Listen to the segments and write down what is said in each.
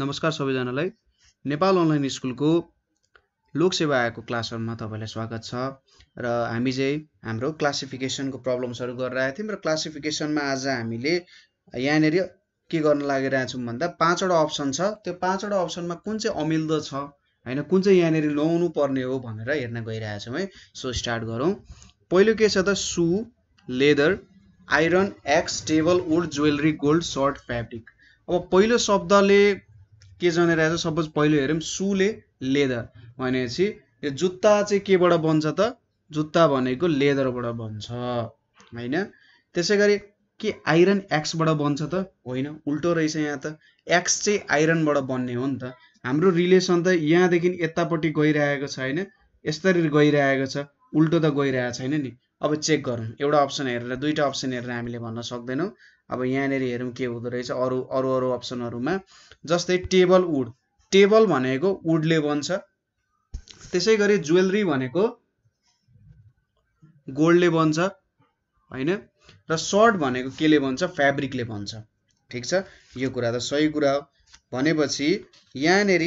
नमस्कार सबैजनालाई नेपाल अनलाइन स्कुलको लोकसेवा आएको क्लासहरूमा तपाईँलाई स्वागत छ र हामी चाहिँ हाम्रो क्लासिफिकेसनको प्रब्लम्सहरू गरिरहेको थियौँ र क्लासिफिकेसनमा आज हामीले यहाँनिर के गर्न लागिरहेछौँ भन्दा पाँचवटा अप्सन छ त्यो पाँचवटा अप्सनमा कुन चाहिँ अमिल्दो छ होइन कुन चाहिँ यहाँनिर ल्याउनु पर्ने हो भनेर हेर्न गइरहेछौँ है सो स्टार्ट गरौँ पहिलो के छ त shoe leather iron axe table wood jewellery gold shirt fabric अब पहिलो शब्दले के जनाइरहेको छ सपोज पहिलो हेऱ्यौँ सुले लेदर भनेपछि यो जुत्ता चाहिँ केबाट बन्छ त जुत्ता भनेको लेदरबाट बन्छ होइन त्यसै गरी के आइरन एक्सबाट बन्छ त होइन उल्टो रहेछ यहाँ त एक्स चाहिँ आइरनबाट बन्ने हो नि त हाम्रो रिलेसन त यहाँदेखि यतापट्टि गइरहेको छ होइन यसरी गइरहेको छ उल्टो त गइरहेको छैन नि अब चेक गरौँ एउटा अप्सन हेरेर दुईवटा अप्सन हेरेर हामीले भन्न सक्दैनौँ अब यहाँनिर हेरौँ के हुँदो रहेछ अरू अरू अरू अप्सनहरूमा जस्तै टेबल वुड टेबल भनेको वुडले बन्छ त्यसै गरी ज्वेलरी भनेको गोल्डले बन्छ होइन र सर्ट भनेको केले बन्छ फेब्रिकले बन्छ ठिक छ यो कुरा त सही कुरा हो भनेपछि यहाँनिर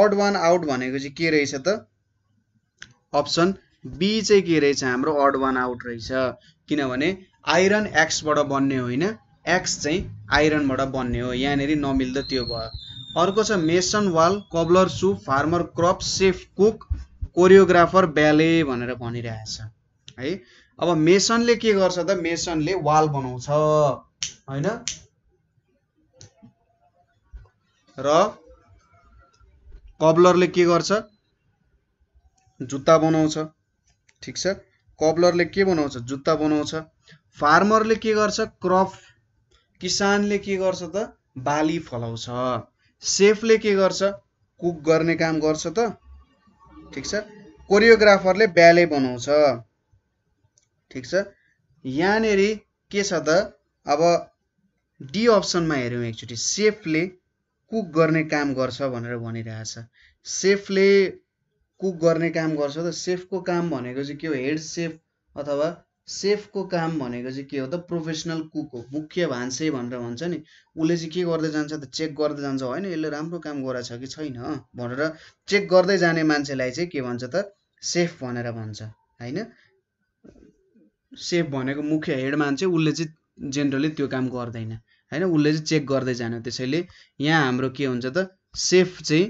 अड वान आउट भनेको चाहिँ के रहेछ त अप्सन बी चाहिँ के रहेछ हाम्रो अड वान आउट रहेछ किनभने आइरन एक्सबाट बन्ने होइन एक्स चाहिँ आइरनबाट बन्ने हो यहाँनिर नमिल्दा त्यो भयो अर्को छ mason wall cobbler shoe farmer crop chef cook choreographer ballet भनेर भनिरहेछ है अब मेसनले के गर्छ त मेसनले वाल बनाउँछ होइन र कब्लरले के गर्छ जुत्ता बनाउँछ ठिक छ कब्लरले के बनाउँछ जुत्ता बनाउँछ फार्मरले के गर्छ क्रप किसानले के गर्छ त बाली फलाउँछ सेफले के गर्छ कुक गर्ने काम गर्छ त ठिक छ कोरियोग्राफरले ब्याले बनाउँछ ठिक छ यहाँनिर के छ त अब डी अप्सनमा हेऱ्यौँ एकचोटि सेफले कुक गर्ने काम गर्छ भनेर भनिरहेछ सेफले कुक गर्ने काम गर्छ त सेफको काम भनेको चाहिँ के हो हेड सेफ अथवा सेफको काम भनेको चाहिँ के हो त प्रोफेसनल कुक हो मुख्य भान्से भनेर भन्छ नि उसले चाहिँ के गर्दै जान्छ त चेक गर्दै जान्छ होइन यसले राम्रो काम गराएको छ कि छैन भनेर चेक गर्दै जाने मान्छेलाई चाहिँ के भन्छ त सेफ भनेर भन्छ होइन सेफ भनेको मुख्य हेड मान्छे उसले चाहिँ जेनरली त्यो काम गर्दैन होइन उसले चाहिँ चेक गर्दै जाने त्यसैले यहाँ हाम्रो के हुन्छ त सेफ चाहिँ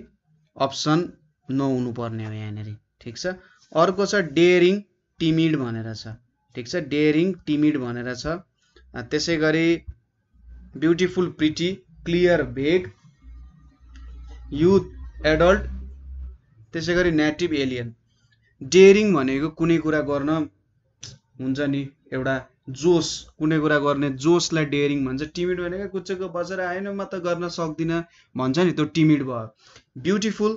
अप्सन नहुनुपर्ने हो यहाँनिर ठिक छ अर्को छ डेयरिङ टिमिड भनेर छ ठिक छ डेयरिङ टिमिड भनेर छ त्यसै गरी beautiful pretty clear vague youth adult त्यसै गरी नेटिभ एलियन डेयरिङ भनेको कुनै कुरा गर्न हुन्छ नि एउटा जोस कुनै कुरा गर्ने जोसलाई डेयरिङ भन्छ टिमिड भनेको कुचेको बजेर आएन म त गर्न सक्दिनँ भन्छ नि त्यो टिमिड भयो ब्युटिफुल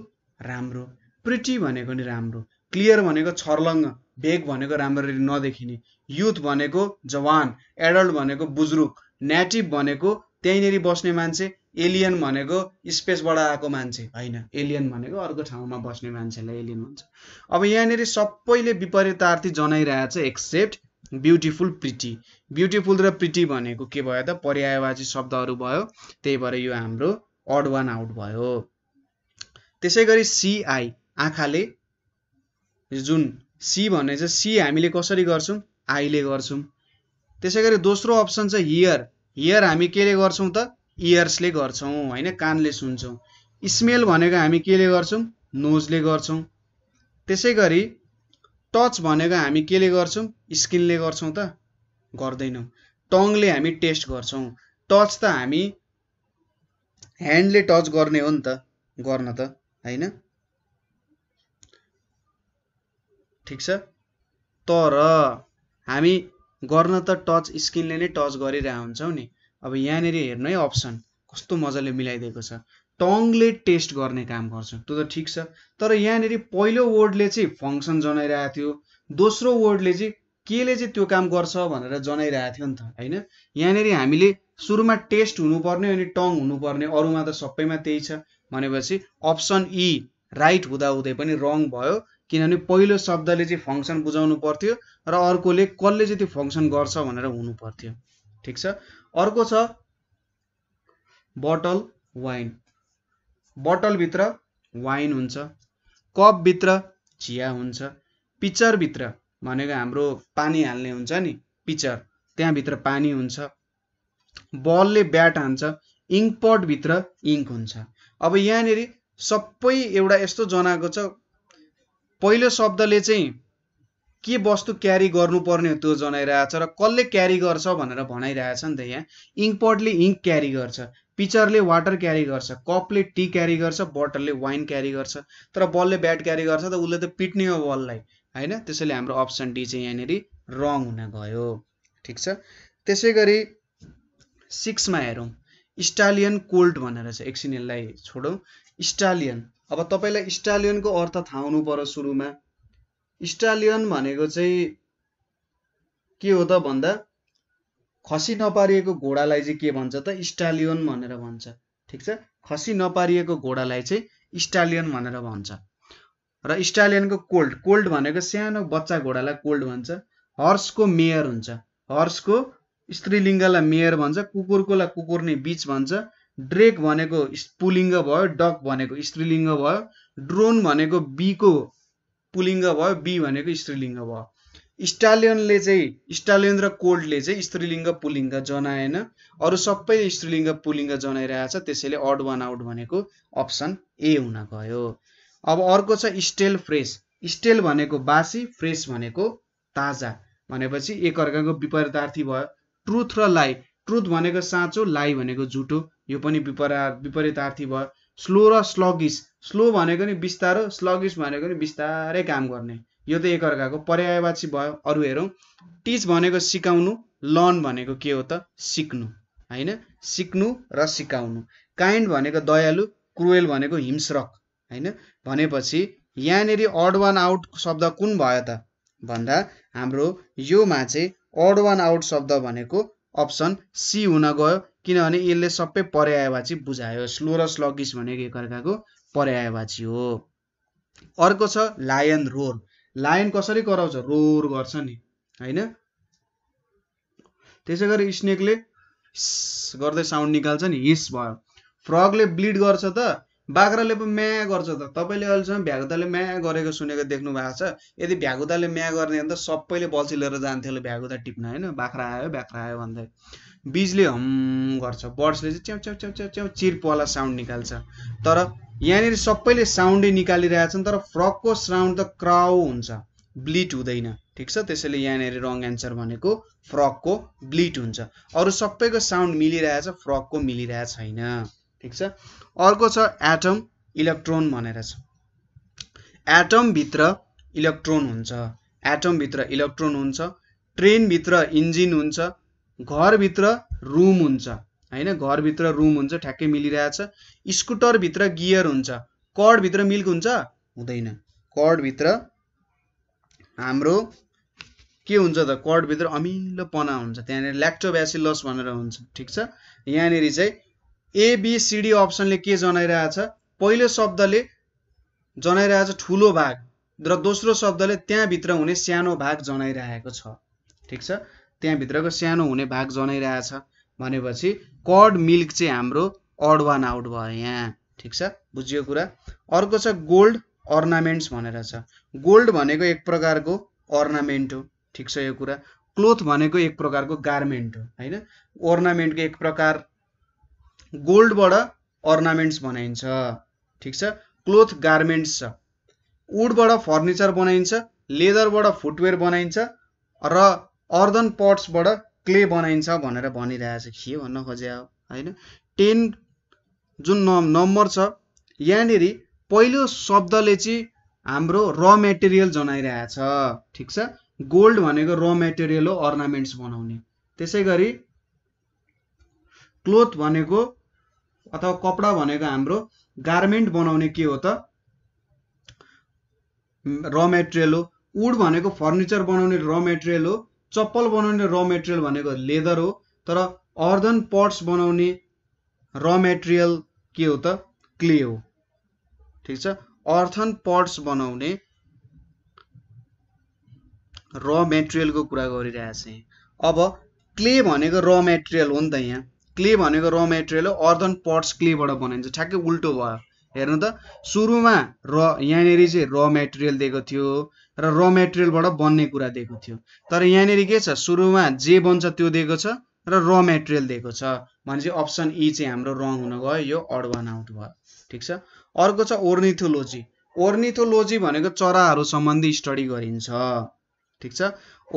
राम्रो प्रिटी भनेको नि राम्रो क्लियर भनेको छर्लङ्ग बेग भनेको राम्ररी नदेखिने युथ भनेको जवान एडल्ट भनेको बुजुर्ग नेटिभ भनेको त्यहीँनिर बस्ने मान्छे एलियन भनेको स्पेसबाट आएको मान्छे होइन एलियन भनेको अर्को ठाउँमा बस्ने मान्छेलाई एलियन भन्छ अब यहाँनिर सबैले विपरीतार्थी जनाइरहेछ एक्सेप्ट ब्युटिफुल प्रिटी ब्युटिफुल र प्रिटी भनेको के भयो त पर्यायवाची शब्दहरू भयो त्यही भएर यो हाम्रो अड वान आउट भयो त्यसै गरी सिआई आँखाले जुन सी भन्ने चाहिँ सी हामीले कसरी गर्छौँ आईले गर्छौँ त्यसै गरी दोस्रो अप्सन छ हियर हियर हामी केले गर्छौँ त इयर्सले गर्छौँ होइन कानले सुन्छौँ स्मेल भनेको हामी केले गर्छौँ नोजले गर्छौँ त्यसै गरी टच भनेको हामी केले गर्छौँ स्किनले गर्छौँ त गर्दैनौँ टङले हामी टेस्ट गर्छौँ टच त हामी ह्यान्डले टच गर्ने हो नि त गर्न त होइन ठिक छ तर हामी गर्न त टच स्किनले नै टच गरिरहेको हुन्छौँ नि अब यहाँनिर हेर्नु है अप्सन कस्तो मजाले मिलाइदिएको छ टङले टेस्ट गर्ने काम गर्छ त्यो त ठिक छ तर यहाँनिर पहिलो वर्डले चाहिँ फङ्सन जनाइरहेको थियो दोस्रो वर्डले चाहिँ केले चाहिँ त्यो काम गर्छ भनेर जनाइरहेको थियो नि त होइन यहाँनिर हामीले सुरुमा टेस्ट हुनुपर्ने अनि टङ हुनुपर्ने अरूमा त सबैमा त्यही छ भनेपछि अप्सन ई राइट हुँदाहुँदै पनि रङ भयो किनभने पहिलो शब्दले चाहिँ फङ्सन बुझाउनु पर्थ्यो र अर्कोले कसले चाहिँ त्यो फङ्सन गर्छ भनेर हुनु पर्थ्यो ठिक छ अर्को छ बटल वाइन बटलभित्र वाइन हुन्छ कपभित्र चिया हुन्छ पिचरभित्र भनेको हाम्रो पानी हाल्ने हुन्छ नि पिचर त्यहाँभित्र पानी हुन्छ बलले ब्याट हान्छ इङ्क पटभित्र इङ्क हुन्छ अब यहाँनिर सबै एउटा यस्तो जनाएको छ पहिलो शब्दले चाहिँ के वस्तु क्यारी गर्नुपर्ने हो त्यो जनाइरहेछ र कसले क्यारी गर्छ भनेर भनाइरहेछ नि त यहाँ इङ्कपटले इङ्क क्यारी गर्छ पिचरले वाटर क्यारी गर्छ कपले टी क्यारी गर्छ बटलले वाइन क्यारी गर्छ तर बलले ब्याट क्यारी गर्छ त उसले त पिट्ने हो बललाई होइन त्यसैले हाम्रो अप्सन डी चाहिँ यहाँनिर रङ हुन गयो ठिक छ त्यसै गरी सिक्समा हेरौँ इस्टालियन कोल्ड भनेर छ एकछिन यसलाई छोडौँ इस्टालियन अब तपाईँलाई स्टालियनको अर्थ थाहा हुनु पर्यो सुरुमा स्टालियन भनेको चाहिँ के हो त भन्दा खसी नपारिएको घोडालाई चाहिँ के भन्छ त स्टालियन भनेर भन्छ ठिक छ खसी नपारिएको घोडालाई चाहिँ स्टालियन भनेर भन्छ र स्टालियनको कोल्ड कोल्ड भनेको सानो बच्चा घोडालाई कोल्ड भन्छ हर्सको मेयर हुन्छ हर्सको स्त्रीलिङ्गलाई मेयर भन्छ कुकुरकोलाई कुकुर नै बिच भन्छ ड्रेक भनेको पुलिङ्ग भयो डक भनेको स्त्रीलिङ्ग भयो ड्रोन भनेको बीको पुलिङ्ग भयो बी भनेको स्त्रीलिङ्ग भयो स्टालियनले चाहिँ स्टालियन र कोल्डले चाहिँ स्त्रीलिङ्ग पुलिङ्ग जनाएन अरू सबै स्त्रीलिङ्ग पुलिङ्ग जनाइरहेछ त्यसैले अड वान आउट भनेको अप्सन ए हुन गयो अब अर्को छ स्टेल फ्रेस स्टेल भनेको बासी फ्रेस भनेको ताजा भनेपछि एकअर्काको विपरीतार्थी भयो ट्रुथ र लाइ ट्रुथ भनेको साँचो लाइ भनेको झुटो यो पनि विपरा विपरीतार्थी भयो स्लो र स्लगिस स्लो भनेको नि बिस्तारो स्लगिस भनेको नि बिस्तारै काम गर्ने यो त एकअर्काको पर्यायवाची भयो अरू हेरौँ टिच भनेको सिकाउनु लर्न भनेको के हो त सिक्नु होइन सिक्नु र सिकाउनु काइन्ड भनेको दयालु क्रुएल भनेको हिमस्रक होइन भनेपछि यहाँनिर अड वान आउट शब्द कुन भयो त भन्दा हाम्रो योमा चाहिँ अड वान आउट शब्द भनेको अप्सन सी हुन गयो किनभने यसले सबै पर्यायवाची बुझायो स्लो र स्लगिस भनेको एकअर्काको पर्यायवाची हो अर्को छ लायन रोर लायन कसरी कराउँछ रोर गर्छ नि होइन त्यसै गरी स्नेकले गर्दै साउन्ड निकाल्छ नि हिस भयो फ्रगले ब्लिड गर्छ त बाख्राले पो माया गर्छ त तपाईँले अहिलेसम्म भ्यागुताले माया गरेको सुनेको देख्नु भएको छ यदि भ्यागुताले माया गर्ने भने त सबैले बल्छी लिएर जान्थ्यो होला भ्यागुता टिप्न होइन बाख्रा आयो बाख्रा आयो भन्दै बिजले हम गर्छ बर्ड्सले चाहिँ च्याउ च्याउ च्याउ च्याउ च्याउ चिरपला साउन्ड निकाल्छ तर यहाँनिर सबैले साउन्डै निकालिरहेछन् तर फ्रकको साउन्ड त क्राउ हुन्छ ब्लिट हुँदैन ठिक छ त्यसैले यहाँनिर रङ एन्सर भनेको फ्रकको ब्लिट हुन्छ अरू सबैको साउन्ड मिलिरहेछ फ्रकको मिलिरहेको छैन ठिक छ अर्को छ एटम इलेक्ट्रोन भनेर छ एटमभित्र इलेक्ट्रोन हुन्छ एटमभित्र इलेक्ट्रोन हुन्छ ट्रेनभित्र इन्जिन हुन्छ घरभित्र रुम हुन्छ होइन घरभित्र रुम हुन्छ ठ्याक्कै मिलिरहेछ स्कुटरभित्र गियर हुन्छ कडभित्र मिल्क हुन्छ हुँदैन कडभित्र हाम्रो के हुन्छ त कडभित्र अमिलोपना हुन्छ त्यहाँनिर ल्याक्टोब्यासिलस भनेर हुन्छ ठिक छ यहाँनिर चाहिँ एबिसिडी अप्सनले के जनाइरहेछ पहिलो शब्दले जनाइरहेछ ठुलो भाग र दोस्रो शब्दले त्यहाँभित्र हुने सानो भाग जनाइरहेको छ ठिक छ त्यहाँभित्रको सानो हुने भाग जनाइरहेछ भनेपछि कड मिल्क चाहिँ हाम्रो अड वान आउट भयो यहाँ ठिक छ बुझियो कुरा अर्को छ गोल्ड अर्नामेन्ट्स भनेर छ गोल्ड भनेको एक प्रकारको अर्नामेन्ट हो ठिक छ यो कुरा क्लोथ भनेको एक प्रकारको गार्मेन्ट हो होइन अर्नामेन्टको एक प्रकार गोल्डबाट अर्नामेन्ट्स बनाइन्छ ठिक छ क्लोथ गार्मेन्ट्स छ उडबाट फर्निचर बनाइन्छ लेदरबाट फुटवेयर बनाइन्छ र अर्दन पट्सबाट क्ले बनाइन्छ भनेर भनिरहेछ के भन्न खोजे हो होइन टेन जुन न नम्बर छ यहाँनिर पहिलो शब्दले चाहिँ हाम्रो र मेटेरियल जनाइरहेछ ठिक छ गोल्ड भनेको र मेटेरियल हो अर्नामेन्ट्स बनाउने त्यसै गरी क्लोथ भनेको अथवा कपडा भनेको हाम्रो गार्मेन्ट बनाउने के हो त र मेटेरियल हो उड भनेको फर्निचर बनाउने र मेटेरियल हो चप्पल बनाउने र मेटेरियल भनेको लेदर हो तर अर्धन पट्स बनाउने र मेटेरियल के हो त क्ले हो ठिक छ अर्थन पट्स बनाउने र मेटेरियलको कुरा गरिरहेछ अब क्ले भनेको र मेटेरियल हो नि त यहाँ क्ले भनेको र मेटेरियल हो अर्दन पट्स क्लेबाट बनाइन्छ ठ्याक्कै उल्टो भयो हेर्नु त सुरुमा र यहाँनिर चाहिँ र मेटेरियल दिएको थियो र र मेटेरियलबाट बन्ने कुरा दिएको थियो तर यहाँनिर के छ सुरुमा जे बन्छ त्यो दिएको छ र र मेटेरियल दिएको छ भनेपछि अप्सन ई चाहिँ हाम्रो रङ हुन गयो यो अड वान आउट भयो ठिक छ अर्को छ ओर्निथोलोजी ओर्निथोलोजी भनेको चराहरू सम्बन्धी स्टडी गरिन्छ ठिक छ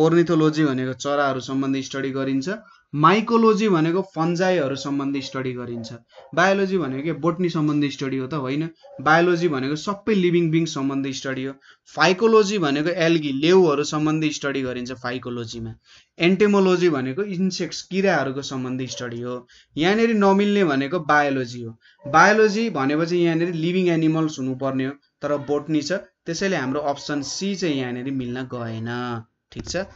ओर्निथोलोजी भनेको चराहरू सम्बन्धी स्टडी गरिन्छ माइकोलोजी भनेको फन्जाइहरू सम्बन्धी स्टडी गरिन्छ बायोलोजी भनेको के बोटनी सम्बन्धी स्टडी हो त होइन बायोलोजी भनेको सबै लिभिङ बिङ सम्बन्धी स्टडी हो फाइकोलोजी भनेको एल्गी लेउहरू सम्बन्धी स्टडी गरिन्छ फाइकोलोजीमा एन्टेमोलोजी भनेको इन्सेक्ट्स किराहरूको सम्बन्धी स्टडी हो यहाँनिर नमिल्ने भनेको बायोलोजी हो बायोलोजी भनेपछि यहाँनिर लिभिङ एनिमल्स हुनुपर्ने हो तर बोटनी छ त्यसैले हाम्रो अप्सन सी चाहिँ यहाँनिर मिल्न गएन ठिक छ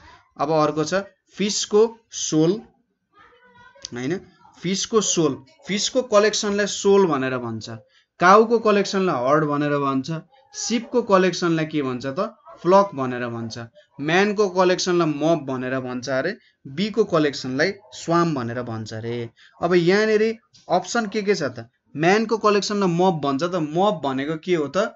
अब अर्को छ फिसको सोल होइन फिसको सोल फिसको कलेक्सनलाई सोल भनेर भन्छ काउको कलेक्सनलाई हर्ड भनेर भन्छ सिपको कलेक्सनलाई के भन्छ त फ्लक भनेर भन्छ म्यानको कलेक्सनलाई मप भनेर भन्छ अरे बीको कलेक्सनलाई स्वाम भनेर भन्छ अरे अब यहाँनिर अप्सन के के छ त म्यानको कलेक्सनलाई मप भन्छ त मप भनेको के हो त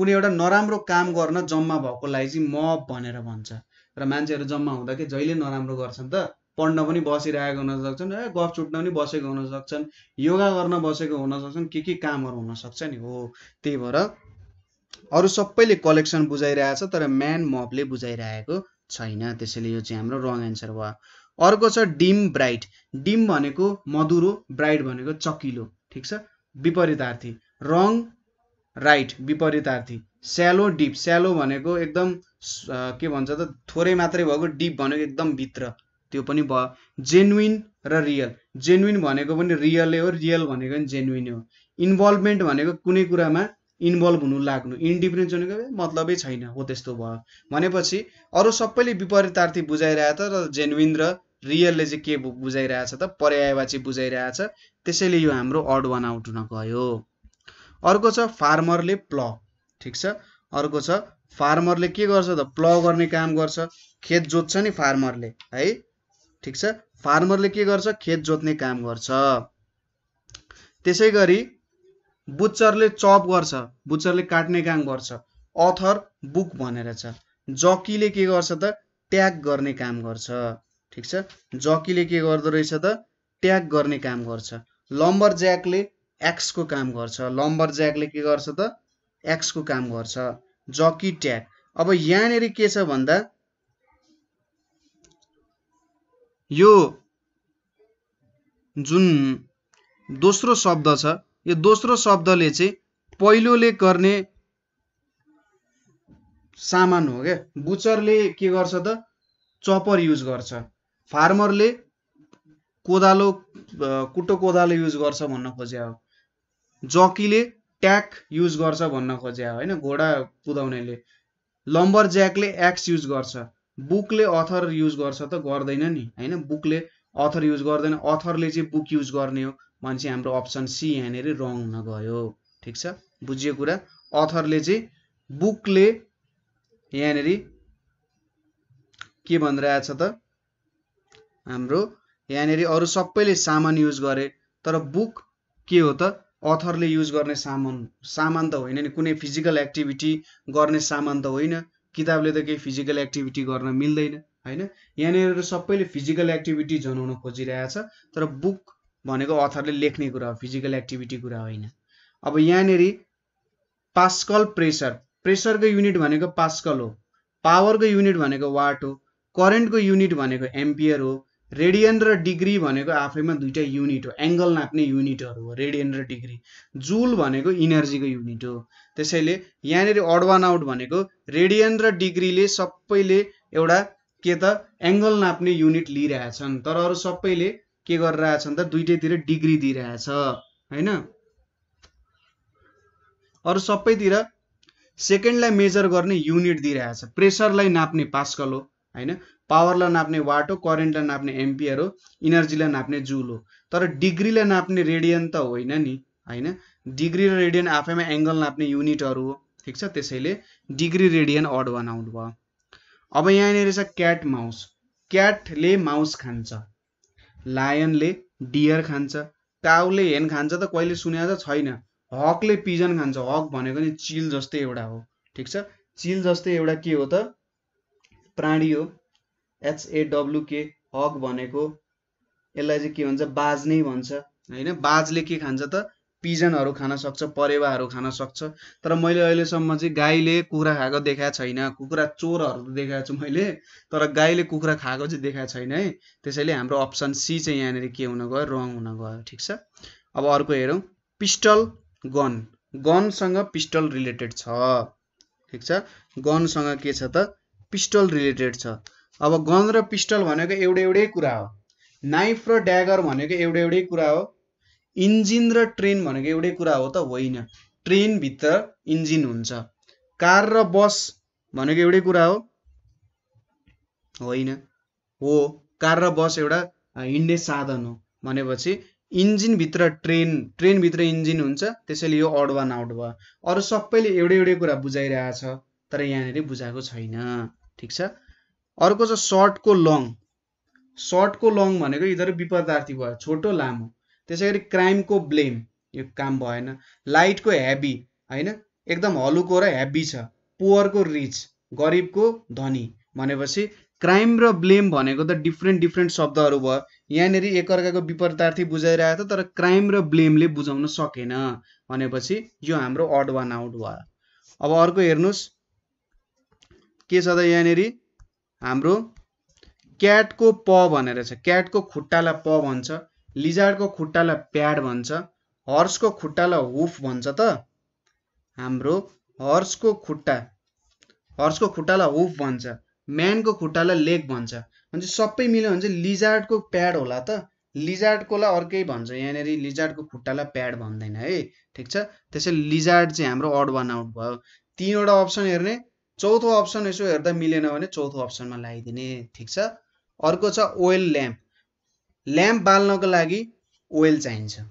कुनै एउटा नराम्रो काम गर्न जम्मा भएकोलाई चाहिँ मप भनेर भन्छ र मान्छेहरू जम्मा हुँदा हुँदाखेरि जहिले नराम्रो गर्छन् त पढ्न पनि बसिरहेको हुनसक्छन् र गफ छुट्न पनि बसेको हुनसक्छन् योगा गर्न बसेको हुनसक्छन् के के कामहरू हुनसक्छ नि हो त्यही भएर अरू सबैले कलेक्सन बुझाइरहेछ तर म्यान मपले बुझाइरहेको छैन त्यसैले यो चाहिँ हाम्रो रङ एन्सर भयो अर्को छ डिम ब्राइट डिम भनेको मधुरो ब्राइट भनेको चकिलो ठिक छ विपरीतार्थी रङ राइट विपरीतार्थी स्यालो डिप स्यालो भनेको एकदम के भन्छ त थोरै मात्रै भएको डिप भनेको एकदम भित्र त्यो पनि भयो जेन्युन र रियल जेन्युन भनेको पनि रियलै हो रियल भनेको पनि जेन्युनै हो इन्भल्भमेन्ट भनेको कुनै कुरामा इन्भल्भ हुनु लाग्नु इन्डिफरेन्स हुनुको मतलबै छैन हो त्यस्तो भयो भनेपछि अरू सबैले विपरीतार्थी बुझाइरहेछ र जेन्युन र रियलले चाहिँ के बुझाइरहेछ त पर्यायवाची बुझाइरहेछ त्यसैले यो हाम्रो अड वान आउट हुन गयो अर्को छ फार्मरले प्ल ठिक छ अर्को छ फार्मरले के गर्छ त प्ल गर्ने काम गर्छ खेत जोत्छ नि फार्मरले है ठिक छ फार्मरले के गर्छ खेत जोत्ने काम गर्छ त्यसै गरी बुच्चरले चप गर्छ बुच्चरले काट्ने काम गर्छ अथर बुक भनेर छ जकीले के गर्छ त ट्याग गर्ने काम गर्छ ठिक छ जकीले के गर्दो रहेछ त ट्याग गर्ने काम गर्छ लम्बर ज्याकले एक्सको काम गर्छ लम्बर ज्याकले के गर्छ त एक्सको काम गर्छ जकी ट्याग अब यहाँनिर के छ भन्दा यो जुन दोस्रो शब्द छ यो दोस्रो शब्दले चाहिँ पहिलोले गर्ने सामान हो क्या बुचरले के गर्छ त चपर युज गर्छ फार्मरले कोदालो कुटो कोदालो युज गर्छ भन्न खोज्या हो जकीले ट्याक युज गर्छ भन्न खोज्या होइन घोडा कुदाउनेले लम्बर ज्याकले एक्स युज गर्छ बुकले अथर युज गर्छ त गर्दैन नि होइन बुकले अथर युज गर्दैन अथरले चाहिँ बुक युज गर्ने हो भने चाहिँ हाम्रो अप्सन सी यहाँनिर रङ हुन गयो ठिक छ बुझियो कुरा अथरले चाहिँ बुकले यहाँनिर के भनिरहेछ त हाम्रो यहाँनिर अरू सबैले सामान युज गरे तर बुक के हो त अथरले युज गर्ने सामान सामान त होइन नि कुनै फिजिकल एक्टिभिटी गर्ने सामान त होइन किताबले त केही फिजिकल एक्टिभिटी गर्न मिल्दैन होइन यहाँनिर सबैले फिजिकल एक्टिभिटी जनाउन खोजिरहेछ तर बुक भनेको अथरले लेख्ने कुरा हो फिजिकल एक्टिभिटी कुरा होइन अब यहाँनिर पास्कल प्रेसर प्रेसरको युनिट भनेको पास्कल हो पावरको युनिट भनेको वाट हो करेन्टको युनिट भनेको एम्पियर हो रेडियन र डिग्री भनेको आफैमा दुइटा युनिट हो एङ्गल नाप्ने युनिटहरू हो रेडियन र डिग्री जुल भनेको इनर्जीको युनिट हो त्यसैले यहाँनिर अड वान आउट भनेको रेडियन र डिग्रीले सबैले एउटा के त एङ्गल नाप्ने युनिट लिइरहेछन् तर अरू सबैले के गरिरहेछन् त दुइटैतिर डिग्री दिइरहेछ होइन अरू सबैतिर सेकेन्डलाई मेजर गर्ने युनिट दिइरहेछ प्रेसरलाई नाप्ने पास्कल हो होइन पावरलाई नाप्ने वाट हो करेन्टलाई नाप्ने एमपियर हो इनर्जीलाई नाप्ने जुल हो तर डिग्रीलाई नाप्ने रेडियन त होइन नि होइन डिग्री र रेडियन आफैमा एङ्गल नाप्ने युनिटहरू हो ठिक छ त्यसैले डिग्री रेडियन अड वान आउनु भयो अब यहाँनिर छ क्याट माउस क्याटले माउस खान्छ लायनले डियर खान्छ काउले हेन खान्छ त कहिले सुनेको त छैन हकले पिजन खान्छ हक भनेको नि चिल जस्तै एउटा हो ठिक छ चिल जस्तै एउटा के हो त प्राणी हो एचएडब्लुके हक भनेको यसलाई चाहिँ के भन्छ बाज नै भन्छ होइन बाजले के खान्छ त पिजनहरू खान सक्छ परेवाहरू खान सक्छ तर मैले अहिलेसम्म चाहिँ गाईले कुखुरा खाएको देखाएको छैन कुखुरा चोरहरू देखाएको छु मैले तर गाईले कुखुरा खाएको चाहिँ देखाएको छैन है त्यसैले हाम्रो अप्सन सी चाहिँ यहाँनिर के हुन गयो रङ हुन गयो ठिक छ अब अर्को हेरौँ पिस्टल गन गनसँग पिस्टल रिलेटेड छ ठिक छ गनसँग के छ त पिस्टल रिलेटेड छ अब गन र पिस्टल भनेको एउटै एउटै कुरा हो नाइफ र ड्यागर भनेको एउटै एउटै कुरा हो इन्जिन र ट्रेन भनेको एउटै कुरा हो त होइन ट्रेनभित्र इन्जिन हुन्छ कार र बस भनेको एउटै कुरा हो होइन हो कार र बस एउटा हिँड्ने साधन हो भनेपछि इन्जिनभित्र ट्रेन ट्रेनभित्र इन्जिन हुन्छ त्यसैले यो अड वान आउट भयो अरू सबैले एउटै एउटै कुरा बुझाइरहेछ तर यहाँनिर बुझाएको छैन ठिक छ अर्को छ सर्टको लङ सर्टको लङ भनेको इधर विपदार्थी भयो छोटो लामो त्यसै गरी क्राइमको ब्लेम यो काम भएन लाइटको हेभी होइन एकदम हलुको र हेभी छ पोवरको रिच गरिबको धनी भनेपछि क्राइम र ब्लेम भनेको त डिफ्रेन्ट डिफ्रेन्ट शब्दहरू भयो यहाँनिर एकअर्काको विपदार्थी बुझाइरहेको थियो तर क्राइम र ब्लेमले बुझाउन सकेन भनेपछि यो हाम्रो अड वान आउट भयो अब अर्को हेर्नुहोस् के छ त यहाँनिर हाम्रो क्याटको प भनेर छ क्याटको खुट्टालाई प भन्छ लिजार्डको खुट्टालाई प्याड भन्छ हर्सको खुट्टालाई हुफ भन्छ त हाम्रो हर्सको खुट्टा हर्सको खुट्टालाई हुफ भन्छ म्यानको खुट्टालाई लेग भन्छ भने सबै मिल्यो भने चाहिँ लिजार्डको प्याड होला त लिजार्डकोलाई अर्कै भन्छ यहाँनिर लिजार्डको खुट्टालाई प्याड भन्दैन है ठिक छ त्यसैले लिजार्ड चाहिँ हाम्रो अड वान आउट भयो तिनवटा अप्सन हेर्ने चौथो अप्सन यसो हेर्दा मिलेन भने चौथो अप्सनमा लगाइदिने ठिक छ अर्को छ ओइल ल्याम्प ल्याम्प बाल्नको लागि ओइल चाहिन्छ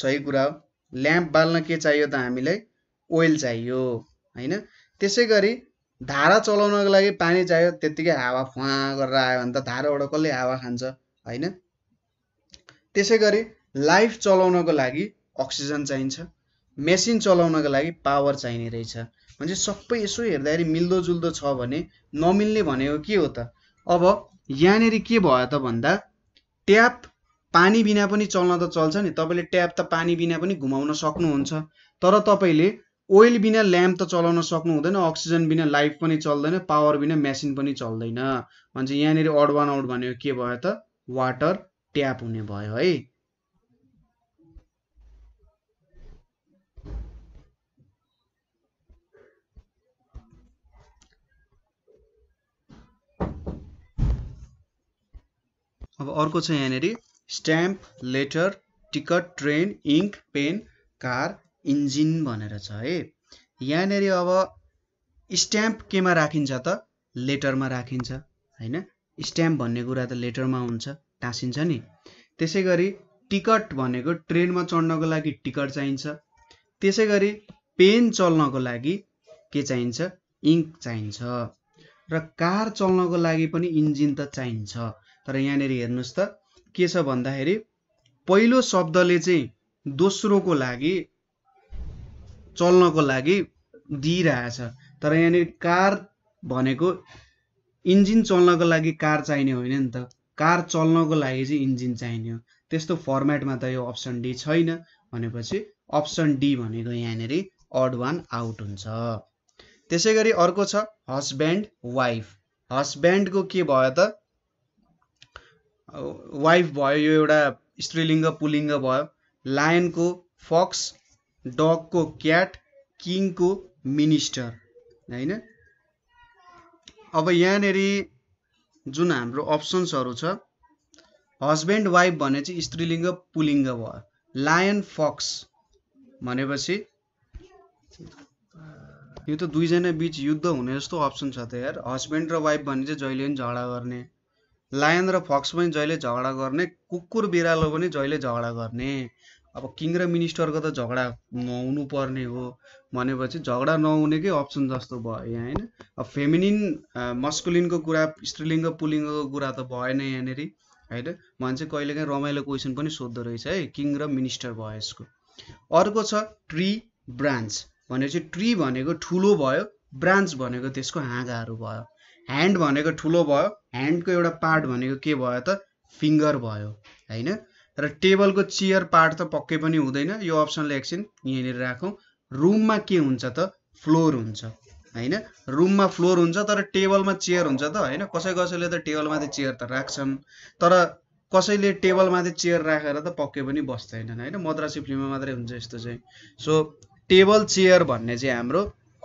सही कुरा हो ल्याम्प बाल्न के चाहियो त हामीलाई ओइल चाहियो होइन त्यसै गरी धारा चलाउनको लागि पानी चाहियो त्यत्तिकै हावा फुवा गरेर आयो भने त धाराबाट कसले हावा खान्छ होइन त्यसै गरी लाइफ चलाउनको लागि अक्सिजन चाहिन्छ मेसिन चलाउनको लागि पावर चाहिने रहेछ भने सबै यसो हेर्दाखेरि मिल्दोजुल्दो छ भने नमिल्ने भनेको के हो त अब यहाँनिर के भयो त भन्दा ट्याप पानी बिना पनि चल्न त चल्छ नि तपाईँले ट्याप त पानी बिना पनि घुमाउन सक्नुहुन्छ तर तपाईँले ओइल बिना ल्याम्प त चलाउन सक्नु हुँदैन अक्सिजन बिना लाइफ पनि चल्दैन पावर बिना मेसिन पनि चल्दैन भन्छ यहाँनिर अड वान आउट भनेको के भयो त वाटर ट्याप हुने भयो है अब अर्को छ यहाँनिर stamp letter ticket train ink pen car engine भनेर छ है यहाँनिर अब स्ट्याम्प केमा राखिन्छ त लेटरमा राखिन्छ होइन स्ट्याम्प भन्ने कुरा त लेटरमा हुन्छ टाँसिन्छ नि त्यसै गरी टिकट भनेको ट्रेनमा चढ्नको लागि टिकट चाहिन्छ त्यसै गरी पेन चल्नको लागि के चाहिन्छ इङ्क चाहिन्छ र कार चल्नको लागि पनि इन्जिन त चाहिन्छ तर यहाँनिर हेर्नुहोस् त के छ भन्दाखेरि पहिलो शब्दले चाहिँ दोस्रोको लागि चल्नको लागि दिइरहेछ तर यहाँनिर कार भनेको इन्जिन चल्नको लागि कार चाहिने होइन नि त कार चल्नको लागि चाहिँ इन्जिन चाहिने हो त्यस्तो फर्मेटमा त यो अप्सन डी छैन भनेपछि अप्सन डी भनेको यहाँनिर अड वान आउट हुन्छ त्यसै गरी अर्को छ हस्बेन्ड वाइफ हस्बेन्डको के भयो त वाइफ भयो यो एउटा स्त्रीलिङ्ग पुलिङ्ग भयो लायनको फक्स डगको क्याट किङको मिनिस्टर होइन अब यहाँनिर जुन हाम्रो अप्सन्सहरू छ हस्बेन्ड वाइफ भने चाहिँ स्त्रीलिङ्ग पुलिङ्ग भयो लायन फक्स भनेपछि यो त दुईजना बिच युद्ध हुने जस्तो अप्सन छ त यार हस्बेन्ड र वाइफ भने चाहिँ जहिले पनि झगडा गर्ने लायन र फक्स पनि जहिले झगडा गर्ने कुकुर बिरालो पनि जहिले झगडा गर्ने अब किङ र मिनिस्टरको त झगडा नहुनु पर्ने हो भनेपछि झगडा नहुनेकै अप्सन जस्तो भयो यहाँ होइन अब फेमिनिन मस्कुलिनको कुरा स्त्रीलिङ्ग पुलिङ्गको कुरा त भएन यहाँनिर होइन मान्छे कहिलेकाहीँ रमाइलो क्वेसन पनि सोद्धो रहेछ है किङ र मिनिस्टर भयो यसको अर्को छ ट्री ब्रान्च भनेपछि ट्री भनेको ठुलो भयो ब्रान्च भनेको त्यसको हाँगाहरू भयो ह्यान्ड भनेको ठुलो भयो ह्यान्डको एउटा पार्ट भनेको के भयो त फिङ्गर भयो होइन र टेबलको चेयर पार्ट त पक्कै पनि हुँदैन यो अप्सनले एकछिन यहाँनिर राखौँ रुममा के हुन्छ त फ्लोर हुन्छ होइन रुममा फ्लोर हुन्छ तर टेबलमा चेयर हुन्छ त होइन कसै कसैले त टेबलमाथि चेयर त राख्छन् तर कसैले टेबलमा चाहिँ चेयर राखेर त पक्कै पनि बस्दैनन् होइन मद्रासी फिल्ममा मात्रै हुन्छ यस्तो चाहिँ सो टेबल चेयर भन्ने चाहिँ हाम्रो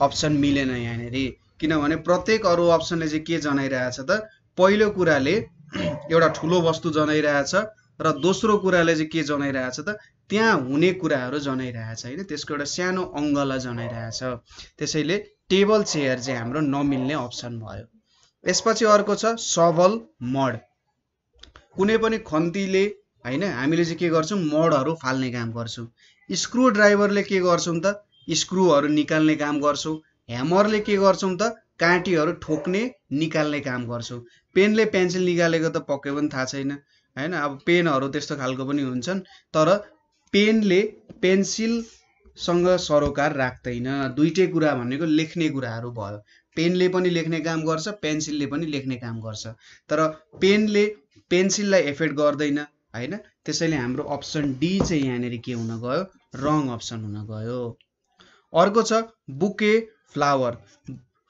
अप्सन मिलेन यहाँनिर किनभने प्रत्येक अरू अप्सनले चाहिँ के जनाइरहेछ त पहिलो कुराले एउटा ठुलो वस्तु जनाइरहेछ र दोस्रो कुराले चाहिँ के जनाइरहेछ त त्यहाँ हुने कुराहरू जनाइरहेछ होइन त्यसको एउटा सानो अङ्गलाई जनाइरहेछ त्यसैले टेबल चेयर चाहिँ हाम्रो नमिल्ने अप्सन भयो यसपछि अर्को छ सबल मड कुनै पनि खन्तीले होइन हामीले चाहिँ के गर्छौँ मडहरू फाल्ने काम गर्छौँ स्क्रु ड्राइभरले के गर्छौँ त स्क्रुहरू निकाल्ने काम गर्छौँ ह्यामरले के गर्छौँ त काँटीहरू ठोक्ने निकाल्ने काम गर्छौँ पेनले पेन्सिल निकालेको त पक्कै पनि थाहा छैन होइन अब पेनहरू त्यस्तो खालको पनि हुन्छन् तर पेनले पेन्सिलसँग सरोकार राख्दैन दुइटै कुरा भनेको लेख्ने कुराहरू भयो पेनले पनि लेख्ने काम गर्छ पेन्सिलले पनि लेख्ने काम गर्छ तर पेनले पेन्सिललाई एफेक्ट गर्दैन होइन त्यसैले हाम्रो अप्सन डी चाहिँ यहाँनिर के हुन गयो रङ अप्सन हुन गयो अर्को छ बुके फ्लावर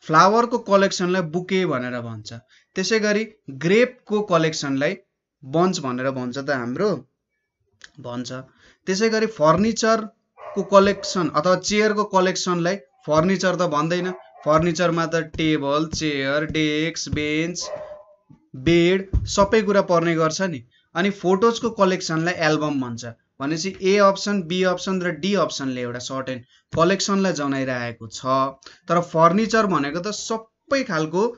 फ्लावरको कलेक्सनलाई बुके भनेर भन्छ त्यसै गरी ग्रेपको कलेक्सनलाई बन्च भनेर भन्छ त हाम्रो भन्छ त्यसै गरी फर्निचरको कलेक्सन अथवा चेयरको कलेक्सनलाई फर्निचर त भन्दैन फर्निचरमा त table chair desk bench bed सबै कुरा पर्ने गर्छ नि अनि फोटोजको कलेक्सनलाई एल्बम भन्छ भनेपछि ए अप्सन बी अप्सन र डी अप्सनले एउटा सर्ट एन्ड कलेक्सनलाई जनाइरहेको छ तर फर्निचर भनेको त सबै खालको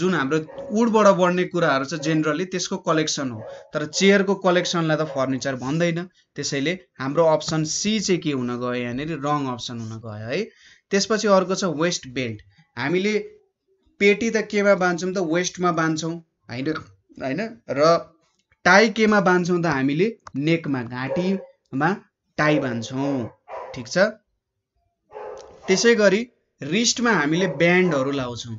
जुन हाम्रो उडबाट बढ्ने कुराहरू छ जेनरली त्यसको कलेक्सन हो तर चेयरको कलेक्सनलाई त फर्निचर भन्दैन त्यसैले हाम्रो अप्सन सी चाहिँ के हुन गयो यहाँनिर रङ अप्सन हुन गयो है त्यसपछि अर्को छ वेस्ट बेल्ट हामीले पेटी त केमा बाँध्छौँ त वेस्टमा बाँध्छौँ होइन होइन र टाई केमा बाँध्छौँ त हामीले नेकमा घाँटीमा टाई बाँध्छौँ ठिक छ त्यसै गरी रिस्टमा हामीले ब्यान्डहरू लाउँछौँ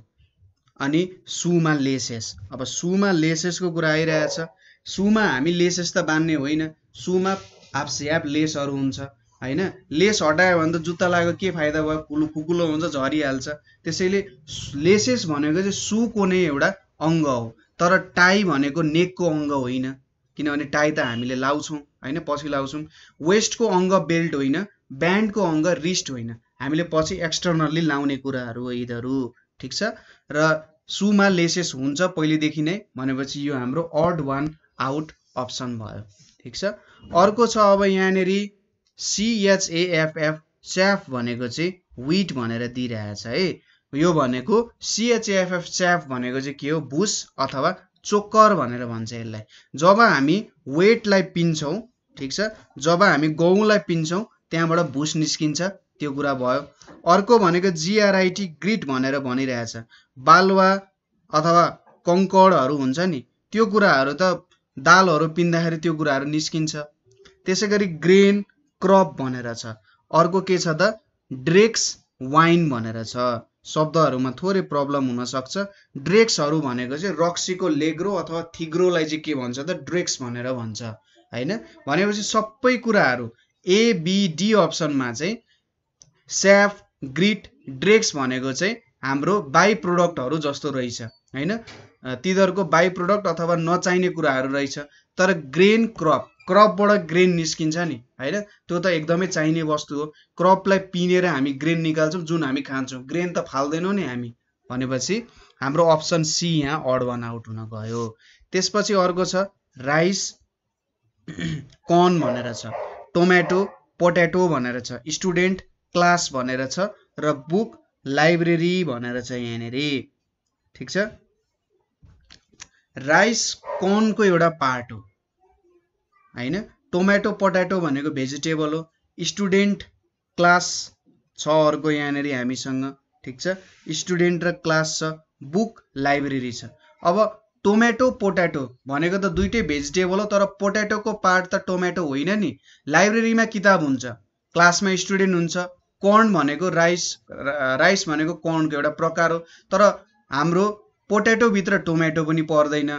अनि सुमा लेसेस अब सुमा लेसेसको कुरा आइरहेछ सुमा हामी लेसेस त बान्ने होइन सुमा आफसेआप लेसहरू हुन्छ होइन लेस हटायो भने त जुत्ता लाग्यो के फाइदा भयो कुलो कुकुलो हुन्छ झरिहाल्छ त्यसैले लेसेस भनेको चाहिँ सुको नै एउटा अङ्ग हो तर टाई भनेको नेकको अङ्ग होइन किनभने टाई त हामीले लाउँछौँ होइन पछि लाउँछौँ वेस्टको अङ्ग बेल्ट होइन ब्यान्डको अङ्ग रिस्ट होइन हामीले पछि एक्सटर्नल्ली लाउने कुराहरू यिनीहरू ठिक छ र सुमा लेसेस हुन्छ पहिलेदेखि नै भनेपछि यो हाम्रो अड वान आउट अप्सन भयो ठिक छ अर्को छ अब यहाँनिर सिएचएएफएफ स्याफ भनेको चाहिँ विट भनेर दिइरहेछ है यो भनेको सिएचएफएफ स्याफ भनेको चाहिँ के हो बुस अथवा चोकर भनेर भन्छ यसलाई जब हामी वेटलाई पिन्छौँ ठिक छ जब हामी गहुँलाई पिन्छौँ त्यहाँबाट भुस निस्किन्छ त्यो कुरा भयो अर्को भनेको जिआरआइटी ग्रिड भनेर भनिरहेछ बालुवा अथवा कङ्कडहरू हुन्छ नि त्यो कुराहरू त दालहरू पिन्दाखेरि त्यो कुराहरू निस्किन्छ त्यसै गरी ग्रेन क्रप भनेर छ अर्को के छ त ड्रेक्स वाइन भनेर छ शब्दहरूमा थोरै प्रब्लम हुनसक्छ ड्रेक्सहरू भनेको चाहिँ रक्सीको लेग्रो अथवा थिग्रोलाई चाहिँ के भन्छ त ड्रेक्स भनेर भन्छ होइन भनेपछि सबै कुराहरू एबिडी अप्सनमा चाहिँ स्याफ ग्रिट ड्रेक्स भनेको चाहिँ हाम्रो बाई प्रोडक्टहरू जस्तो रहेछ होइन तिनीहरूको बाई प्रोडक्ट अथवा नचाहिने कुराहरू रहेछ तर ग्रेन क्रप क्रपबाट ग्रेन निस्किन्छ नि होइन त्यो त एकदमै चाहिने वस्तु हो क्रपलाई पिनेर हामी ग्रेन निकाल्छौँ जुन हामी खान्छौँ ग्रेन त फाल्दैनौँ नि हामी भनेपछि हाम्रो अप्सन सी यहाँ अड वान आउट हुन गयो त्यसपछि अर्को छ राइस कर्न भनेर छ टोमेटो पोट्याटो भनेर छ स्टुडेन्ट क्लास भनेर छ र बुक लाइब्रेरी भनेर छ यहाँनिर ठिक छ राइस कर्नको एउटा पार्ट हो होइन टोमेटो पोट्याटो भनेको भेजिटेबल हो स्टुडेन्ट क्लास छ अर्को यहाँनिर हामीसँग ठिक छ स्टुडेन्ट र क्लास छ बुक लाइब्रेरी छ अब टोमेटो पोट्याटो भनेको त दुइटै भेजिटेबल हो तर पोट्याटोको पार्ट त टोमेटो होइन नि लाइब्रेरीमा किताब हुन्छ क्लासमा स्टुडेन्ट हुन्छ कर्न भनेको राइस राइस भनेको कर्णको एउटा प्रकार हो तर हाम्रो पोट्याटोभित्र टोमेटो पनि पर्दैन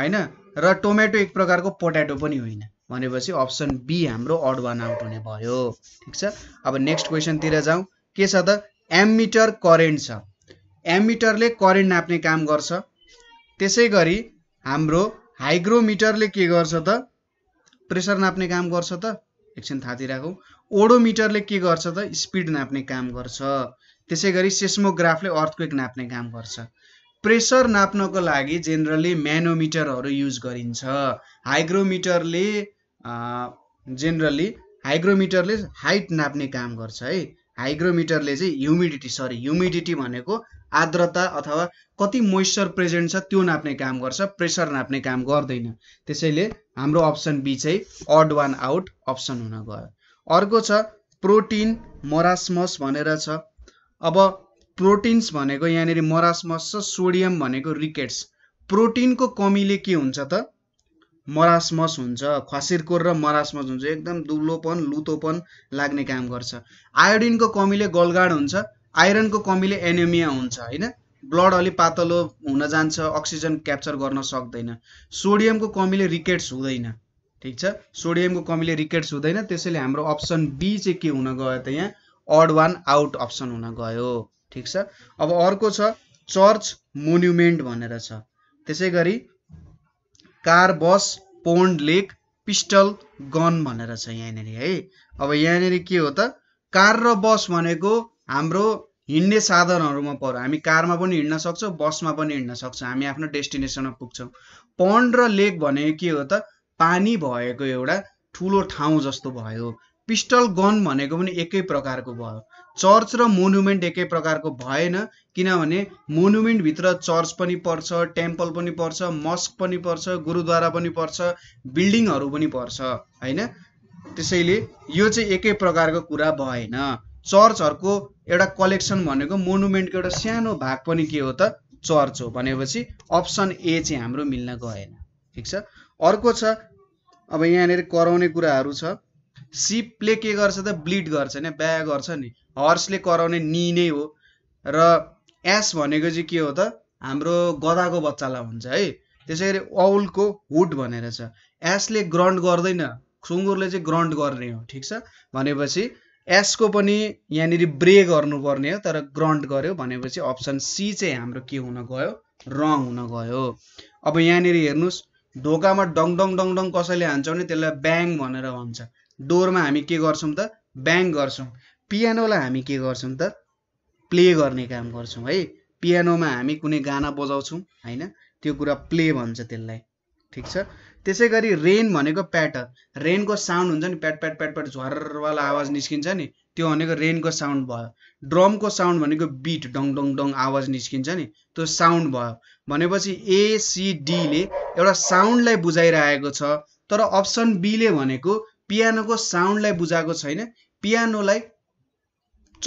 होइन र टोमेटो एक प्रकारको पोट्याटो पनि होइन भनेपछि अप्सन बी हाम्रो अड वान आउट हुने भयो ठिक छ अब नेक्स्ट क्वेसनतिर जाउँ के छ त एमिटर करेन्ट छ एमिटरले करेन्ट नाप्ने काम गर्छ त्यसै गरी हाम्रो हाइग्रोमिटरले के गर्छ त प्रेसर नाप्ने काम गर्छ त एकछिन थाहा राखौँ ओडोमिटरले के गर्छ त स्पिड नाप्ने काम गर्छ त्यसै गरी सेस्मोग्राफले अर्थक्वेक नाप्ने काम गर्छ प्रेसर नाप्नको लागि जेनरली म्यानोमिटरहरू युज गरिन्छ हाइग्रोमिटरले जेनरली हाइग्रोमिटरले हाइट नाप्ने काम गर्छ है हाइग्रोमिटरले चाहिँ ह्युमिडिटी सरी ह्युमिडिटी भनेको आर्द्रता अथवा कति मोइस्चर प्रेजेन्ट छ त्यो नाप्ने काम गर्छ प्रेसर नाप्ने काम गर्दैन त्यसैले हाम्रो अप्सन बी चाहिँ अड वान आउट अप्सन हुन गयो अर्को छ प्रोटिन मरास्मस भनेर छ अब प्रोटिन्स भनेको यहाँनिर मरासमस छ सोडियम भनेको रिकेट्स प्रोटिनको कमीले के हुन्छ त मरासमस हुन्छ खसिरकोर र मरासमस हुन्छ एकदम दुब्लोपन लुतोपन लाग्ने काम गर्छ आयोडिनको कमीले गलगाड हुन्छ आइरनको कमीले एनेमिया हुन्छ होइन ब्लड अलि पातलो हुन जान्छ अक्सिजन क्याप्चर गर्न सक्दैन सोडियमको कमीले रिकेट्स हुँदैन ठिक छ सोडियमको कमीले रिकेट्स हुँदैन त्यसैले हाम्रो अप्सन बी चाहिँ के हुन गयो त यहाँ अड वान आउट अप्सन हुन गयो ठिक छ अब अर्को छ चर्च मोन्युमेन्ट भनेर छ त्यसै गरी car bus pond lake pistol gun भनेर छ यहाँनिर है अब यहाँनिर के हो त कार र बस भनेको हाम्रो हिँड्ने साधनहरूमा पर्यो हामी कारमा पनि हिँड्न सक्छौँ बसमा पनि हिँड्न सक्छौँ हामी आफ्नो डेस्टिनेसनमा पुग्छौँ पन्ड र लेक भनेको के हो त पानी भएको एउटा ठुलो ठाउँ जस्तो भयो पिस्टल गन भनेको पनि एकै प्रकारको भयो चर्च र मोनुमेन्ट एकै प्रकारको भएन किनभने मोनुमेन्टभित्र चर्च पनि पर्छ टेम्पल पनि पर्छ मस्क पनि पर्छ गुरुद्वारा पनि पर्छ बिल्डिङहरू पनि पर्छ होइन त्यसैले यो चाहिँ एकै प्रकारको कुरा भएन चर्चहरूको एउटा कलेक्सन भनेको मोनुमेन्टको एउटा सानो भाग पनि के हो त चर्च हो भनेपछि अप्सन ए चाहिँ हाम्रो मिल्न गएन ठिक छ अर्को छ अब यहाँनिर कराउने कुराहरू छ सिपले के गर्छ त ब्लिड गर्छ नि ब्या गर्छ नि हर्सले कराउने नि नै हो र एस भनेको चाहिँ के हो त हाम्रो गदाको बच्चालाई हुन्छ है त्यसै गरी औलको हुड भनेर छ एसले ग्रन्ड गर्दैन सुँगुरले चाहिँ ग्रन्ड गर्ने हो ठिक छ भनेपछि एसको पनि यहाँनिर ब्रे गर्नुपर्ने हो तर ग्रन्ड गर्यो भनेपछि अप्सन सी चाहिँ हाम्रो के हुन गयो रङ हुन गयो अब यहाँनिर हेर्नुहोस् ढोकामा डङ डङ डङ डङ कसैले हान्छ भने त्यसलाई ब्याङ भनेर भन्छ डोरमा हामी के गर्छौँ त ब्याङ गर्छौँ पियानोलाई हामी के गर्छौँ त प्ले गर्ने काम गर्छौँ है पियानोमा हामी कुनै गाना बजाउँछौँ होइन त्यो कुरा प्ले भन्छ त्यसलाई ठिक छ त्यसै गरी रेन भनेको प्याटर रेनको साउन्ड हुन्छ नि प्याट प्याट प्याट प्याट झरवाला आवाज निस्किन्छ नि त्यो भनेको रेनको साउन्ड भयो ड्रमको साउन्ड भनेको बिट डङ डङ डङ आवाज निस्किन्छ नि त्यो साउन्ड भयो भनेपछि एसिडीले एउटा साउन्डलाई बुझाइरहेको छ तर अप्सन बीले भनेको पियानोको साउन्डलाई बुझाएको छैन पियानोलाई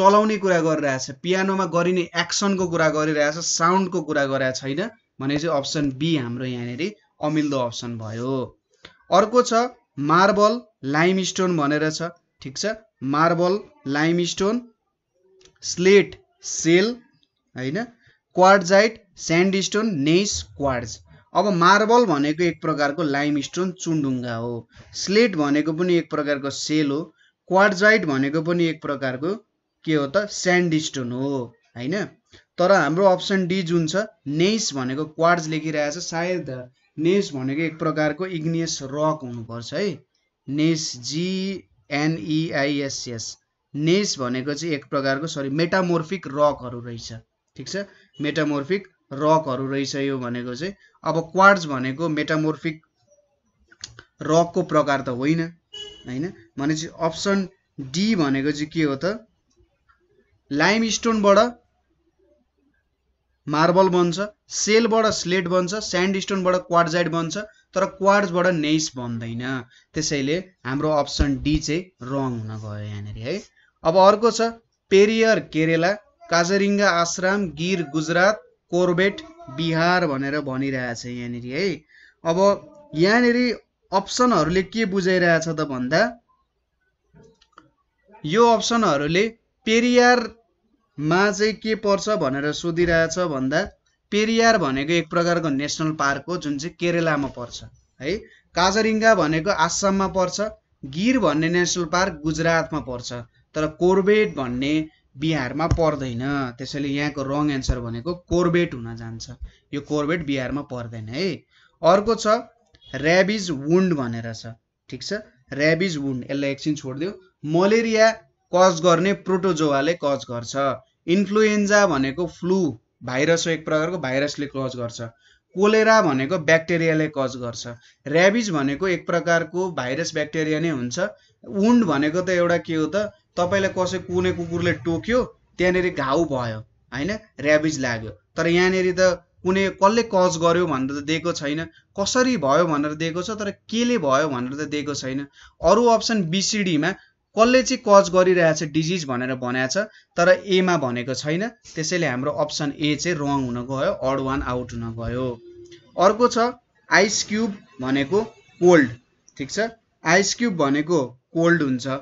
चलाउने कुरा गरिरहेछ पियानोमा गरिने एक्सनको कुरा गरिरहेछ साउन्डको कुरा गरेका छैन भने चाहिँ अप्सन बी हाम्रो यहाँनिर अमिल्दो अप्सन भयो अर्को छ मार्बल लाइमस्टोन भनेर छ ठिक छ मार्बल लाइमस्टोन स्लेट सेल होइन क्वार्जाइट स्यान्डस्टोन नेस क्वार्ज अब मार्बल भनेको एक प्रकारको लाइमस्टोन चुनढुङ्गा हो स्लेट भनेको पनि एक प्रकारको सेल हो क्वार्जाइट भनेको पनि एक प्रकारको के हो त स्यान्डस्टोन हो होइन तर हाम्रो अप्सन डी जुन छ नेस भनेको क्वार्ज लेखिरहेको छ सायद नेस भनेको एक प्रकारको इग्नियस रक हुनुपर्छ है नेस जिएनइआइएसएस नेस भनेको चाहिँ एक प्रकारको सरी मेटामोर्फिक रकहरू रहेछ ठिक छ मेटामोर्फिक रकहरू रहेछ यो भनेको चाहिँ अब क्वार्ट्स भनेको मेटामोर्फिक रकको प्रकार त होइन होइन भनेपछि अप्सन डी भनेको चाहिँ के हो त लाइम स्टोनबाट मार्बल बन्छ सेलबाट स्लेट बन्छ स्यान्डस्टोनबाट क्वाडजाइट बन्छ तर क्वाड्सबाट नेइस बन्दैन त्यसैले हाम्रो अप्सन डी चाहिँ रङ हुन गयो यहाँनिर है अब अर्को छ पेरियर केरेला काजरिङ्गा आश्रम गिर गुजरात कोर्बेट बिहार भनेर भनिरहेछ यहाँनिर है अब यहाँनिर अप्सनहरूले के बुझाइरहेछ त भन्दा यो अप्सनहरूले पेरियार मा चाहिँ के पर्छ भनेर सोधिरहेछ भन्दा पेरियार भनेको एक प्रकारको नेसनल पार्क हो जुन चाहिँ केरलामा पर्छ है काजरिङ्गा भनेको आसाममा पर्छ गिर भन्ने नेसनल पार्क गुजरातमा पर्छ तर कोर्बेट भन्ने बिहारमा पर्दैन त्यसैले यहाँको रङ एन्सर भनेको कोर्बेट हुन जान्छ यो कोर्बेट बिहारमा पर्दैन है अर्को छ ऱ्याबिज वुन्ड भनेर छ ठिक छ ऱ्याबिज वुन्ड यसलाई एकछिन छोडिदियो मलेरिया कज गर्ने प्रोटोजोवाले कज गर्छ इन्फ्लुएन्जा भनेको फ्लु भाइरस हो एक प्रकारको भाइरसले कज गर्छ कोलेरा भनेको ब्याक्टेरियाले कज गर्छ ऱ्याबिज भनेको एक प्रकारको भाइरस ब्याक्टेरिया नै हुन्छ उन्ड भनेको त एउटा के हो त तपाईँलाई कसै कुनै कुकुरले टोक्यो त्यहाँनिर घाउ भयो होइन ऱ्याबिज लाग्यो तर यहाँनिर त कुनै कसले कज गर्यो भनेर त दिएको छैन कसरी भयो भनेर दिएको छ तर केले भयो भनेर त दिएको छैन अरू अप्सन बिसिडीमा कसले चाहिँ कज गरिरहेछ डिजिज भनेर भनेको छ तर एमा भनेको छैन त्यसैले हाम्रो अप्सन ए चाहिँ रङ हुन गयो अड वान आउट हुन गयो अर्को छ आइस क्युब भनेको कोल्ड ठिक छ आइस क्युब भनेको कोल्ड हुन्छ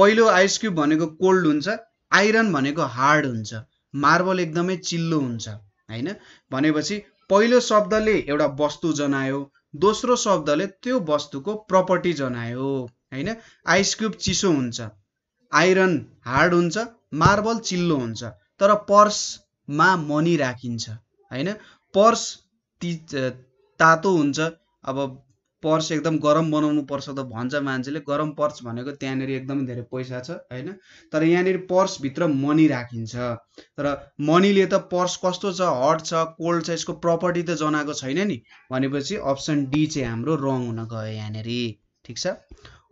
पहिलो आइस क्युब भनेको कोल्ड हुन्छ आइरन भनेको हार्ड हुन्छ मार्बल एकदमै चिल्लो हुन्छ होइन भनेपछि पहिलो शब्दले एउटा वस्तु जनायो दोस्रो शब्दले त्यो वस्तुको प्रपर्टी जनायो होइन आइस क्युब चिसो हुन्छ आइरन हार्ड हुन्छ मार्बल चिल्लो हुन्छ तर पर्समा मनी राखिन्छ होइन पर्स ती तातो हुन्छ अब पर्स एकदम गरम बनाउनु पर्छ त भन्छ मान्छेले गरम पर्स भनेको त्यहाँनिर एकदम धेरै पैसा छ होइन तर यहाँनिर पर्सभित्र मनी राखिन्छ तर मनीले त पर्स कस्तो छ हट छ कोल्ड छ यसको प्रपर्टी त जनाएको छैन नि भनेपछि अप्सन डी चाहिँ हाम्रो रङ हुन गयो यहाँनिर ठिक छ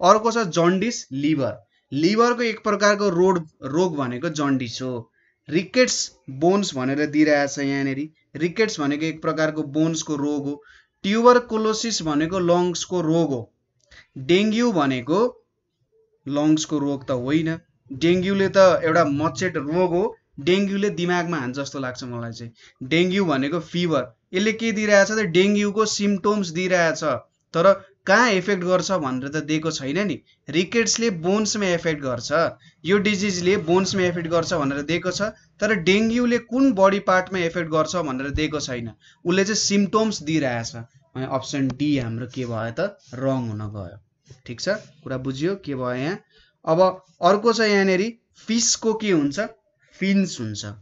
अर्को छ जन्डिस लिभर लिभरको एक प्रकारको रोड रोग भनेको जन्डिस हो रिकेट्स बोन्स भनेर दिइरहेछ यहाँनिर रिकेट्स भनेको एक प्रकारको बोन्सको रोग हो ट्युबरकोलोसिस भनेको लङ्सको रोग हो डेङ्गु भनेको लङ्सको रोग त होइन डेङ्गुले त एउटा मचेट रोग हो डेङ्गुले दिमागमा हान्छ जस्तो लाग्छ मलाई चाहिँ डेङ्गु भनेको फिभर यसले के दिइरहेछ त डेङ्गुको सिम्टोम्स दिइरहेछ तर कहाँ इफेक्ट गर्छ भनेर त दिएको छैन नि रिकेट्सले बोन्समा इफेक्ट गर्छ यो डिजिजले बोन्समा इफेक्ट गर्छ भनेर दिएको छ तर डेङ्ग्युले कुन बडी पार्टमा इफेक्ट गर्छ भनेर दिएको छैन उसले चाहिँ सिम्टोम्स दिइरहेछ अनि अप्सन डी हाम्रो के भयो त रङ हुन गयो ठिक छ कुरा बुझियो के भयो यहाँ अब अर्को छ यहाँनिर फिसको के हुन्छ फिन्स हुन्छ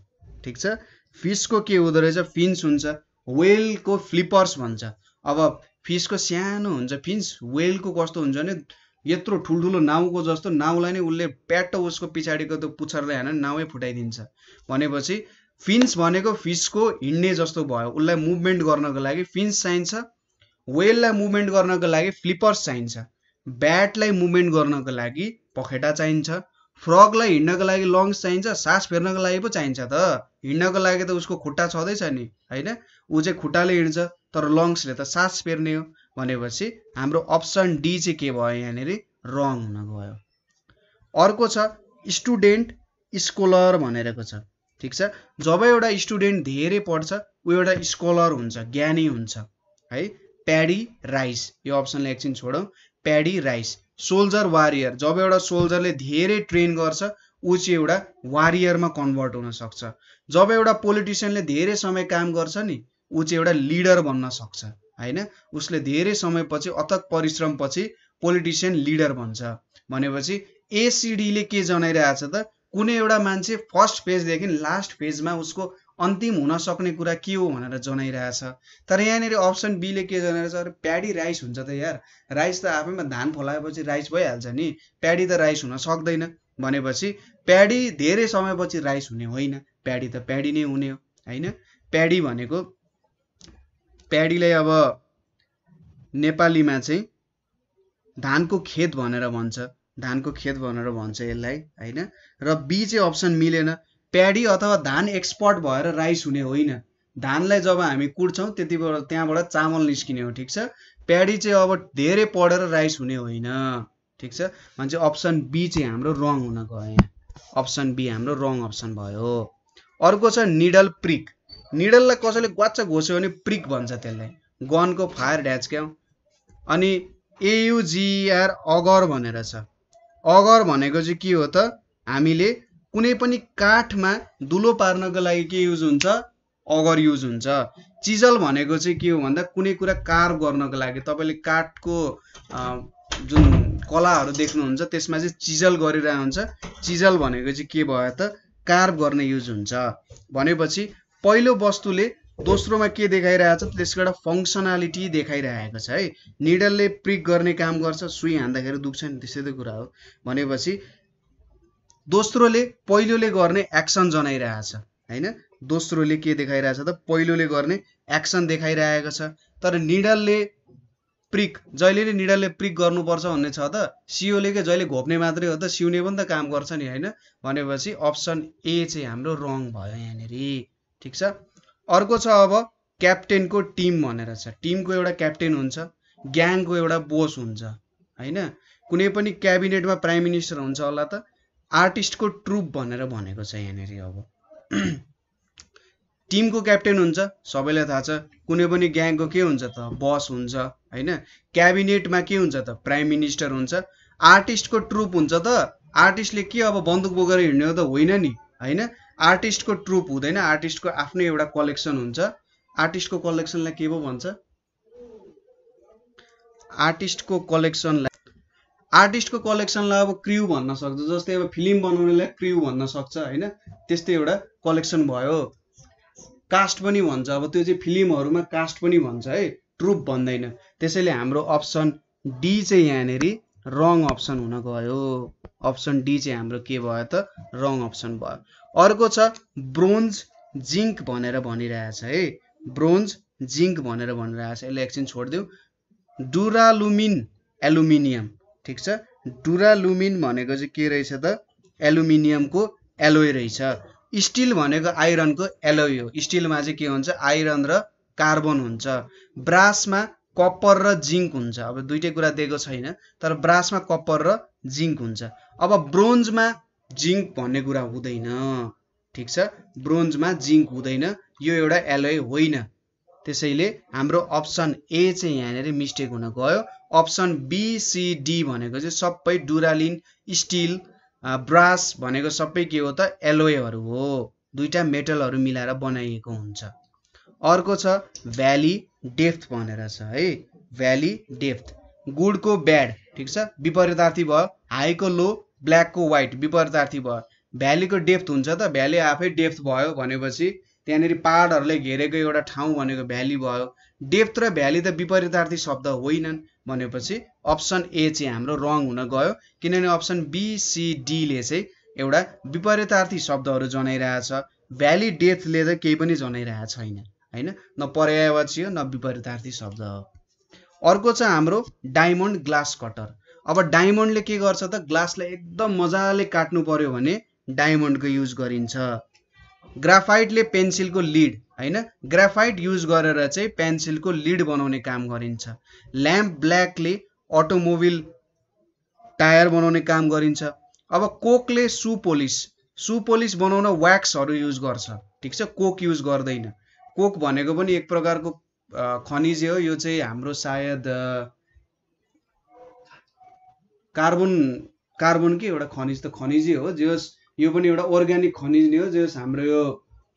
ठिक छ फिसको के हुँदो रहेछ फिन्स हुन्छ वेलको फ्लिपर्स भन्छ अब फिसको सानो हुन्छ फिन्स वेलको कस्तो हुन्छ भने यत्रो ठुल्ठुलो नाउको जस्तो नाउलाई नै उसले प्याट उसको पछाडिको त्यो पुच्छरलाई हेर्न नाउै फुटाइदिन्छ भनेपछि फिन्स भनेको फिसको हिँड्ने जस्तो भयो उसलाई मुभमेन्ट गर्नको लागि फिन्स चाहिन्छ वेललाई मुभमेन्ट गर्नको लागि फ्लिपर्स चाहिन्छ ब्याटलाई मुभमेन्ट गर्नको लागि पखेटा चाहिन्छ फ्रगलाई हिँड्नको लागि लङ्स चाहिन्छ सास फेर्नको लागि पो चाहिन्छ त हिँड्नको लागि त उसको खुट्टा छँदैछ नि होइन ऊ चाहिँ खुट्टाले हिँड्छ तर लङ्सले त सास फेर्ने हो भनेपछि हाम्रो अप्सन डी चाहिँ के भयो यहाँनिर रङ हुन गयो अर्को छ स्टुडेन्ट स्कोलर भनेरको छ ठिक छ जब एउटा स्टुडेन्ट धेरै पढ्छ ऊ एउटा स्कोलर हुन्छ ज्ञानी हुन्छ है प्याडी राइस यो अप्सनले एकछिन छोडौँ प्याडी राइस सोल्जर वारियर जब एउटा सोल्जरले धेरै ट्रेन गर्छ ऊ चाहिँ एउटा वारियरमा कन्भर्ट हुनसक्छ जब एउटा पोलिटिसियनले धेरै समय काम गर्छ नि ऊ चाहिँ एउटा लिडर बन्न सक्छ होइन उसले धेरै समयपछि अथक परिश्रमपछि पोलिटिसियन लिडर भन्छ भनेपछि एसिडीले के जनाइरहेछ त कुनै एउटा मान्छे फर्स्ट फेजदेखि लास्ट फेजमा उसको अन्तिम हुन सक्ने कुरा के हो भनेर जनाइरहेछ तर यहाँनिर अप्सन बीले के जनाइरहेछ अरे प्याडी राइस हुन्छ त यार राइस त आफैमा धान फलाएपछि राइस भइहाल्छ नि प्याडी त राइस हुन सक्दैन भनेपछि प्याडी धेरै समयपछि राइस हुने होइन प्याडी त प्याडी नै हुने हो होइन प्याडी भनेको प्याडीलाई अब नेपालीमा चाहिँ धानको खेत भनेर भन्छ धानको खेत भनेर भन्छ यसलाई होइन र बी चाहिँ अप्सन मिलेन प्याडी अथवा धान एक्सपोर्ट भएर राइस हुने होइन धानलाई जब हामी कुट्छौँ त्यति बेला त्यहाँबाट चामल निस्किने हो ठिक छ प्याडी चाहिँ अब धेरै पढेर राइस हुने होइन ठिक छ मान्छे अप्सन बी चाहिँ हाम्रो रङ हुन गयो यहाँ अप्सन बी हाम्रो रङ अप्सन भयो अर्को छ निडल प्रिक निडललाई कसैले ग्वाच्च घोस्यो भने प्रिक भन्छ त्यसलाई गनको फायर ढ्याचक्याउ अनि एयुजिआर e अगर भनेर छ अगर भनेको चाहिँ के हो त हामीले कुनै पनि काठमा दुलो पार्नको लागि के युज हुन्छ अगर युज हुन्छ चिजल भनेको चाहिँ के हो भन्दा कुनै कुरा कार्भ गर्नको लागि तपाईँले काठको जुन कलाहरू देख्नुहुन्छ त्यसमा चाहिँ चिजल गरिरहेको हुन्छ चिजल भनेको चाहिँ के भयो त कार्भ गर्ने युज हुन्छ भनेपछि पहिलो वस्तुले दोस्रोमा के देखाइरहेको छ त्यसको एउटा फङ्सनालिटी देखाइरहेको छ है निडलले प्रिक गर्ने काम गर्छ सुई हान्दाखेरि दुख्छ नि त्यस्तै त कुरा हो भनेपछि दोस्रोले पहिलोले गर्ने एक्सन जनाइरहेछ होइन दोस्रोले के देखाइरहेछ त पहिलोले गर्ने एक्सन देखाइरहेको छ तर निडलले प्रिक जहिले नै निडलले प्रिक गर्नुपर्छ भन्ने छ त सिओले के जहिले घोप्ने मात्रै हो त सिउने पनि त काम गर्छ नि होइन भनेपछि अप्सन ए चाहिँ हाम्रो रङ भयो यहाँनिर ठिक छ अर्को छ अब क्याप्टेनको टिम भनेर छ टिमको एउटा क्याप्टेन हुन्छ ग्याङको एउटा बोस हुन्छ होइन कुनै पनि क्याबिनेटमा प्राइम मिनिस्टर हुन्छ होला त आर्टिस्टको ट्रुप भनेर भनेको छ यहाँनिर अब टिमको क्याप्टेन हुन्छ सबैलाई थाहा छ कुनै पनि ग्याङको के हुन्छ त बस हुन्छ होइन क्याबिनेटमा के हुन्छ त प्राइम मिनिस्टर हुन्छ आर्टिस्टको ट्रुप हुन्छ त आर्टिस्टले के अब बन्दुक बोकेर हिँड्ने हो त होइन नि होइन आर्टिस्टको ट्रुप हुँदैन आर्टिस्टको आफ्नो एउटा कलेक्सन हुन्छ आर्टिस्टको कलेक्सनलाई के पो भन्छ आर्टिस्टको कलेक्सनलाई आर्टिस्टको कलेक्सनलाई अब क्रियु भन्न सक्छ जस्तै अब फिल्म बनाउनेलाई क्रियु भन्न सक्छ होइन त्यस्तै एउटा कलेक्सन भयो कास्ट पनि भन्छ अब त्यो चाहिँ फिल्महरूमा कास्ट पनि भन्छ है ट्रुप भन्दैन त्यसैले हाम्रो अप्सन डी चाहिँ यहाँनिर रङ अप्सन हुन गयो अप्सन डी चाहिँ हाम्रो के भयो त रङ अप्सन भयो अर्को छ ब्रोन्ज जिङ्क भनेर भनिरहेछ है ब्रोन्ज जिङ्क भनेर भनिरहेछ यसले एकछिन छोडिदिउँ डुरालुमिन एलुमिनियम ठिक छ डुरालुमिन भनेको चाहिँ के रहेछ त एलुमिनियमको एलोय रहेछ स्टिल भनेको आइरनको एलोय हो स्टिलमा चाहिँ के हुन्छ आइरन र कार्बन हुन्छ ब्रासमा कप्पर र जिङ्क हुन्छ अब दुइटै कुरा दिएको छैन तर ब्रासमा कप्पर र जिङ्क हुन्छ अब ब्रोन्जमा जिङ्क भन्ने कुरा हुँदैन ठिक छ ब्रोन्जमा जिङ्क हुँदैन यो एउटा एलोय होइन त्यसैले हाम्रो अप्सन ए चाहिँ यहाँनिर मिस्टेक हुन गयो अप्सन बी सी डी भनेको चाहिँ सबै डुरालिन स्टिल ब्रास भनेको सबै के हो त एलोयहरू हो दुईवटा मेटलहरू मिलाएर बनाइएको हुन्छ अर्को छ भ्याली डेफ्थ भनेर छ है भ्याली डेफ्थ गुडको ब्याड ठिक छ विपरीतार्थी भयो हाईको लो ब्ल्याकको वाइट विपरीतार्थी भयो भ्यालीको डेप्थ हुन्छ त भ्याली आफै डेप्थ भयो भनेपछि त्यहाँनिर पाहाडहरूले घेरेको एउटा ठाउँ भनेको भ्याली भयो डेप्थ र भ्याली त विपरीतार्थी शब्द होइनन् भनेपछि अप्सन ए चाहिँ हाम्रो रङ हुन गयो किनभने अप्सन बिसिडीले चाहिँ एउटा विपरीतार्थी शब्दहरू जनाइरहेछ भ्याली डेथले चाहिँ केही पनि जनाइरहेको छैन होइन न पर्यायवाची हो न विपरीतार्थी शब्द हो अर्को छ हाम्रो डायमन्ड ग्लास कटर अब डायमन्डले के गर्छ त ग्लासलाई एकदम मजाले काट्नु पर्यो भने डायमन्डको युज गरिन्छ ग्राफाइटले पेन्सिलको लिड होइन ग्राफाइट युज गरेर चाहिँ पेन्सिलको लिड बनाउने काम गरिन्छ ल्याम्प ब्ल्याकले अटोमोबिल टायर बनाउने काम गरिन्छ अब कोकले सु पोलिस सु पोलिस बनाउन व्याक्सहरू युज गर्छ ठिक छ कोक युज गर्दैन कोक भनेको पनि एक प्रकारको खनिज हो यो चाहिँ हाम्रो सायद कार्बन कार्बन के एउटा खनिज त खनिजै हो जे होस् यो पनि एउटा अर्ग्यानिक खनिज नै हो जे होस् हाम्रो यो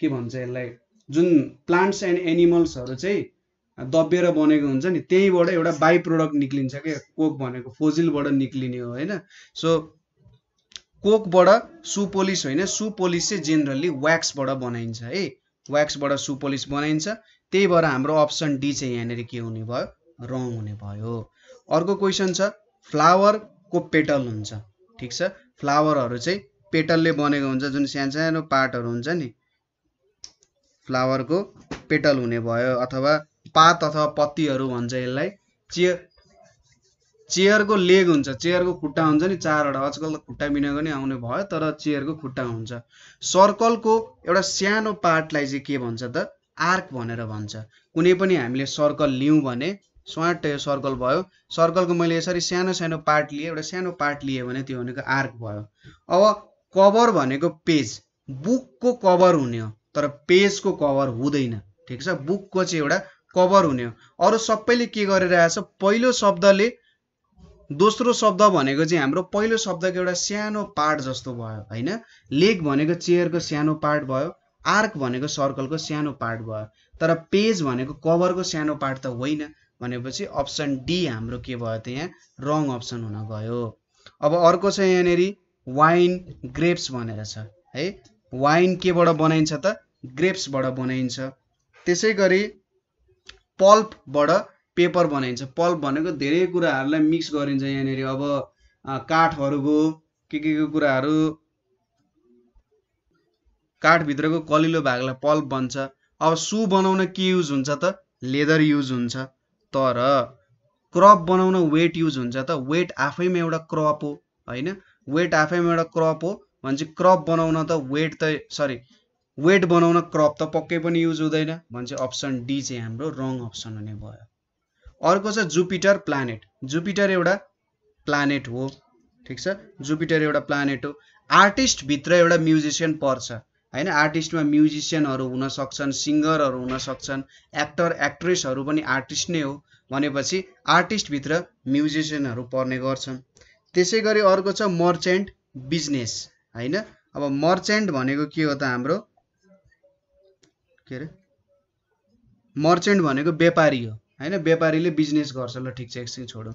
के भन्छ यसलाई जुन प्लान्ट्स एन्ड एनिमल्सहरू चाहिँ दबिएर बनेको हुन्छ नि त्यहीँबाट एउटा बाई प्रोडक्ट निक्लिन्छ क्या कोक भनेको फोजिलबाट निक्लिने हो होइन सो कोकबाट सुपोलिस होइन सुपोलिस चाहिँ जेनरली व्याक्सबाट बनाइन्छ है व्याक्सबाट सुपोलिस बनाइन्छ त्यही भएर हाम्रो अप्सन डी चाहिँ यहाँनिर के हुने भयो रङ हुने भयो अर्को क्वेसन छ फ्लावर को पेटल हुन्छ ठिक छ फ्लावरहरू चाहिँ पेटलले बनेको हुन्छ जुन सानसानो पार्टहरू हुन्छ नि फ्लावरको पेटल हुने भयो अथवा पात अथवा पत्तीहरू भन्छ यसलाई चेयर चेयरको लेग हुन्छ चेयरको खुट्टा हुन्छ नि चारवटा आजकल त खुट्टा बिनाको पनि आउने भयो तर चेयरको खुट्टा हुन्छ सर्कलको एउटा सानो पार्टलाई चाहिँ के भन्छ त आर्क भनेर भन्छ कुनै पनि हामीले सर्कल लियौँ भने स्वाट यो सर्कल भयो सर्कलको मैले यसरी सानो सानो पार्ट लिएँ एउटा सानो पार्ट लिएँ भने त्यो भनेको आर्क भयो अब कभर भनेको पेज बुकको कभर हुने हो तर पेजको कभर हुँदैन ठिक छ बुकको चाहिँ एउटा कभर हुने हो अरू सबैले के गरिरहेछ पहिलो शब्दले दोस्रो शब्द भनेको चाहिँ हाम्रो पहिलो शब्दको एउटा सानो पार्ट जस्तो भयो होइन लेग भनेको चेयरको सानो पार्ट भयो आर्क भनेको सर्कलको सानो पार्ट भयो तर पेज भनेको कभरको सानो पार्ट त होइन भनेपछि अप्सन डी हाम्रो के भयो त यहाँ रङ अप्सन हुन गयो अब अर्को छ यहाँनिर वाइन ग्रेप्स भनेर छ है वाइन केबाट बनाइन्छ त ग्रेप्सबाट बनाइन्छ त्यसै गरी पल्पबाट पेपर बनाइन्छ पल्प भनेको धेरै कुराहरूलाई मिक्स गरिन्छ यहाँनिर अब काठहरूको के के को कुराहरू काठभित्रको कलिलो भागलाई पल्प बन्छ अब सु बनाउन के युज हुन्छ त लेदर युज हुन्छ तर क्रप बनाउन वेट युज हुन्छ त वेट आफैमा एउटा क्रप हो होइन वेट आफैमा एउटा क्रप हो भने क्रप बनाउन त वेट त सरी वेट बनाउन क्रप त पक्कै पनि युज हुँदैन भने अप्सन डी चाहिँ हाम्रो रङ अप्सन हुने भयो अर्को छ जुपिटर प्लानेट जुपिटर एउटा प्लानेट हो ठिक छ जुपिटर एउटा प्लानेट हो आर्टिस्टभित्र एउटा म्युजिसियन पर्छ होइन आर्टिस्टमा म्युजिसियनहरू हुनसक्छन् सिङ्गरहरू हुनसक्छन् एक्टर एक्ट्रेसहरू पनि आर्टिस्ट नै हो भनेपछि आर्टिस्टभित्र म्युजिसियनहरू पर्ने गर्छन् त्यसै गरी अर्को छ मर्चेन्ट बिजनेस होइन अब मर्चेन्ट भनेको के हो त हाम्रो के अरे मर्चेन्ट भनेको व्यापारी हो होइन व्यापारीले बिजनेस गर्छ ल ठिक छ एकछिन छोडौँ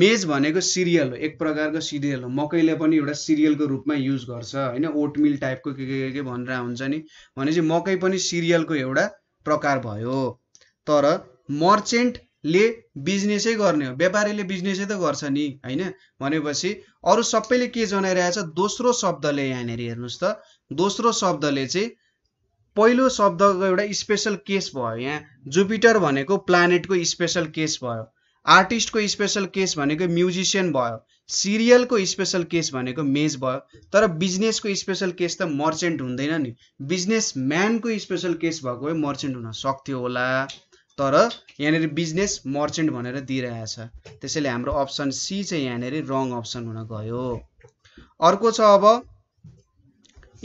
मेज भनेको सिरियल हो एक प्रकारको सिरियल हो मकैले पनि एउटा सिरियलको रूपमा युज गर्छ होइन ओटमिल टाइपको के के के भनेर हुन्छ नि भनेपछि मकै पनि सिरियलको एउटा प्रकार भयो तर मर्चेन्टले बिजनेसै गर्ने हो व्यापारीले बिजनेसै त गर्छ नि होइन भनेपछि अरू सबैले के जनाइरहेछ दोस्रो शब्दले यहाँनिर हेर्नुहोस् त दोस्रो शब्दले चाहिँ पहिलो शब्दको एउटा स्पेसल केस भयो यहाँ जुपिटर भनेको प्लानेटको स्पेसल केस भयो आर्टिस्टको स्पेसल केस भनेको म्युजिसियन भयो सिरियलको स्पेसल केस भनेको मेज भयो तर बिजनेसको स्पेसल केस त मर्चेन्ट हुँदैन नि बिजनेस म्यानको स्पेसल केस भएको भए मर्चेन्ट हुन सक्थ्यो होला तर यहाँनिर बिजनेस मर्चेन्ट भनेर दिइरहेछ त्यसैले हाम्रो अप्सन सी चाहिँ यहाँनिर रङ अप्सन हुन गयो अर्को छ अब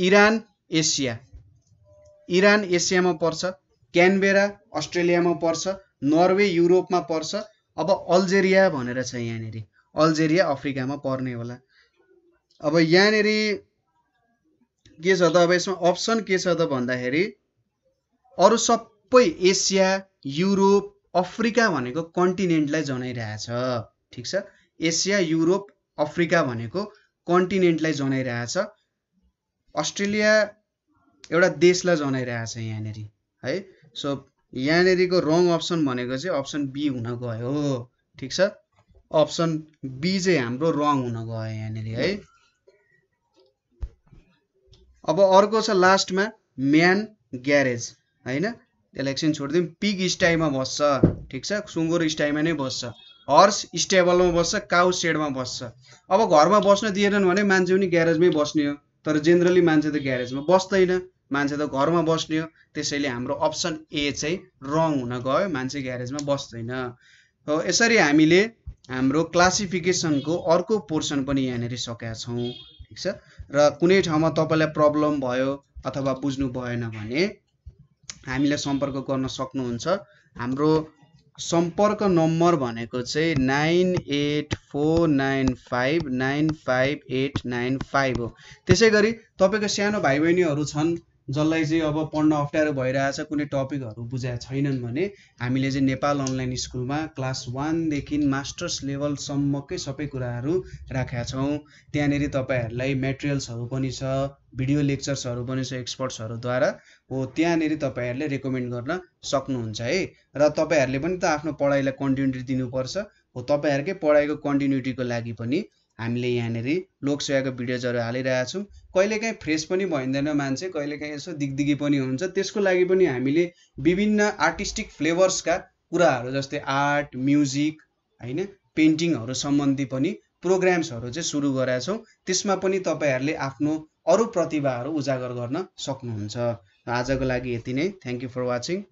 इरान एसिया इरान एसियामा पर्छ क्यानबेरा अस्ट्रेलियामा पर्छ नर्वे युरोपमा पर्छ अब अल्जेरिया भनेर छ यहाँनिर अल्जेरिया अफ्रिकामा पर्ने होला अब यहाँनिर के छ त अब यसमा अप्सन के छ त भन्दाखेरि अरू सबै एसिया युरोप अफ्रिका भनेको कन्टिनेन्टलाई जनाइरहेछ ठिक छ एसिया युरोप अफ्रिका भनेको कन्टिनेन्टलाई जनाइरहेछ अस्ट्रेलिया एउटा देशलाई जनाइरहेछ यहाँनिर है सो यहाँनिरको रङ अप्सन भनेको चाहिँ अप्सन बी हुन गयो ठिक छ अप्सन बी चाहिँ हाम्रो रङ हुन गयो यहाँनिर है अब अर्को छ लास्टमा म्यान ग्यारेज होइन त्यसलाई एकछिन छोडिदिउँ पिग स्टाइमा बस्छ ठिक छ सुँगुर स्टाइलमा नै बस्छ हर्स स्टेबलमा बस्छ काउ सेडमा बस्छ अब घरमा बस्न दिएनन् भने मान्छे पनि ग्यारेजमै बस्ने हो तर जेनरली मान्छे त ग्यारेजमा बस्दैन मान्छे त घरमा बस्ने हो त्यसैले हाम्रो अप्सन ए चाहिँ रङ हुन गयो मान्छे ग्यारेजमा बस्दैन हो यसरी हामीले हाम्रो क्लासिफिकेसनको अर्को पोर्सन पनि यहाँनिर सकेका छौँ ठिक छ र कुनै ठाउँमा तपाईँलाई प्रब्लम भयो अथवा बुझ्नु भएन भने हामीले सम्पर्क गर्न सक्नुहुन्छ हाम्रो सम्पर्क नम्बर भनेको चाहिँ nine eight four nine five nine five eight nine five हो त्यसै गरी तपाईँको सानो भाइ बहिनीहरू छन् जसलाई चाहिँ अब पढ्न अप्ठ्यारो भइरहेछ कुनै टपिकहरू बुझाएको छैनन् भने हामीले चाहिँ नेपाल अनलाइन स्कुलमा क्लास वानदेखि मास्टर्स लेभलसम्मकै सबै कुराहरू राखेका छौँ त्यहाँनिर तपाईँहरूलाई मेटेरियल्सहरू पनि छ भिडियो लेक्चर्सहरू पनि छ एक्सपर्ट्सहरूद्वारा हो त्यहाँनिर तपाईँहरूले रेकमेन्ड गर्न सक्नुहुन्छ है र तपाईँहरूले पनि त आफ्नो पढाइलाई कन्टिन्युटी दिनुपर्छ हो तपाईँहरूकै पढाइको कन्टिन्युटीको लागि पनि हामीले यहाँनिर लोकसेवाको भिडियोजहरू हालिरहेछौँ कहिलेकाहीँ फ्रेस पनि भइँदैन मान्छे कहिलेकाहीँ यसो दिगदिगी पनि हुन्छ त्यसको लागि पनि हामीले विभिन्न आर्टिस्टिक फ्लेभर्सका कुराहरू जस्तै आर्ट म्युजिक होइन पेन्टिङहरू सम्बन्धी पनि प्रोग्राम्सहरू चाहिँ सुरु गराएको छौँ त्यसमा पनि तपाईँहरूले आफ्नो अरू प्रतिभाहरू उजागर गर्न सक्नुहुन्छ आजको लागि यति नै थ्याङ्क यू फर वाचिङ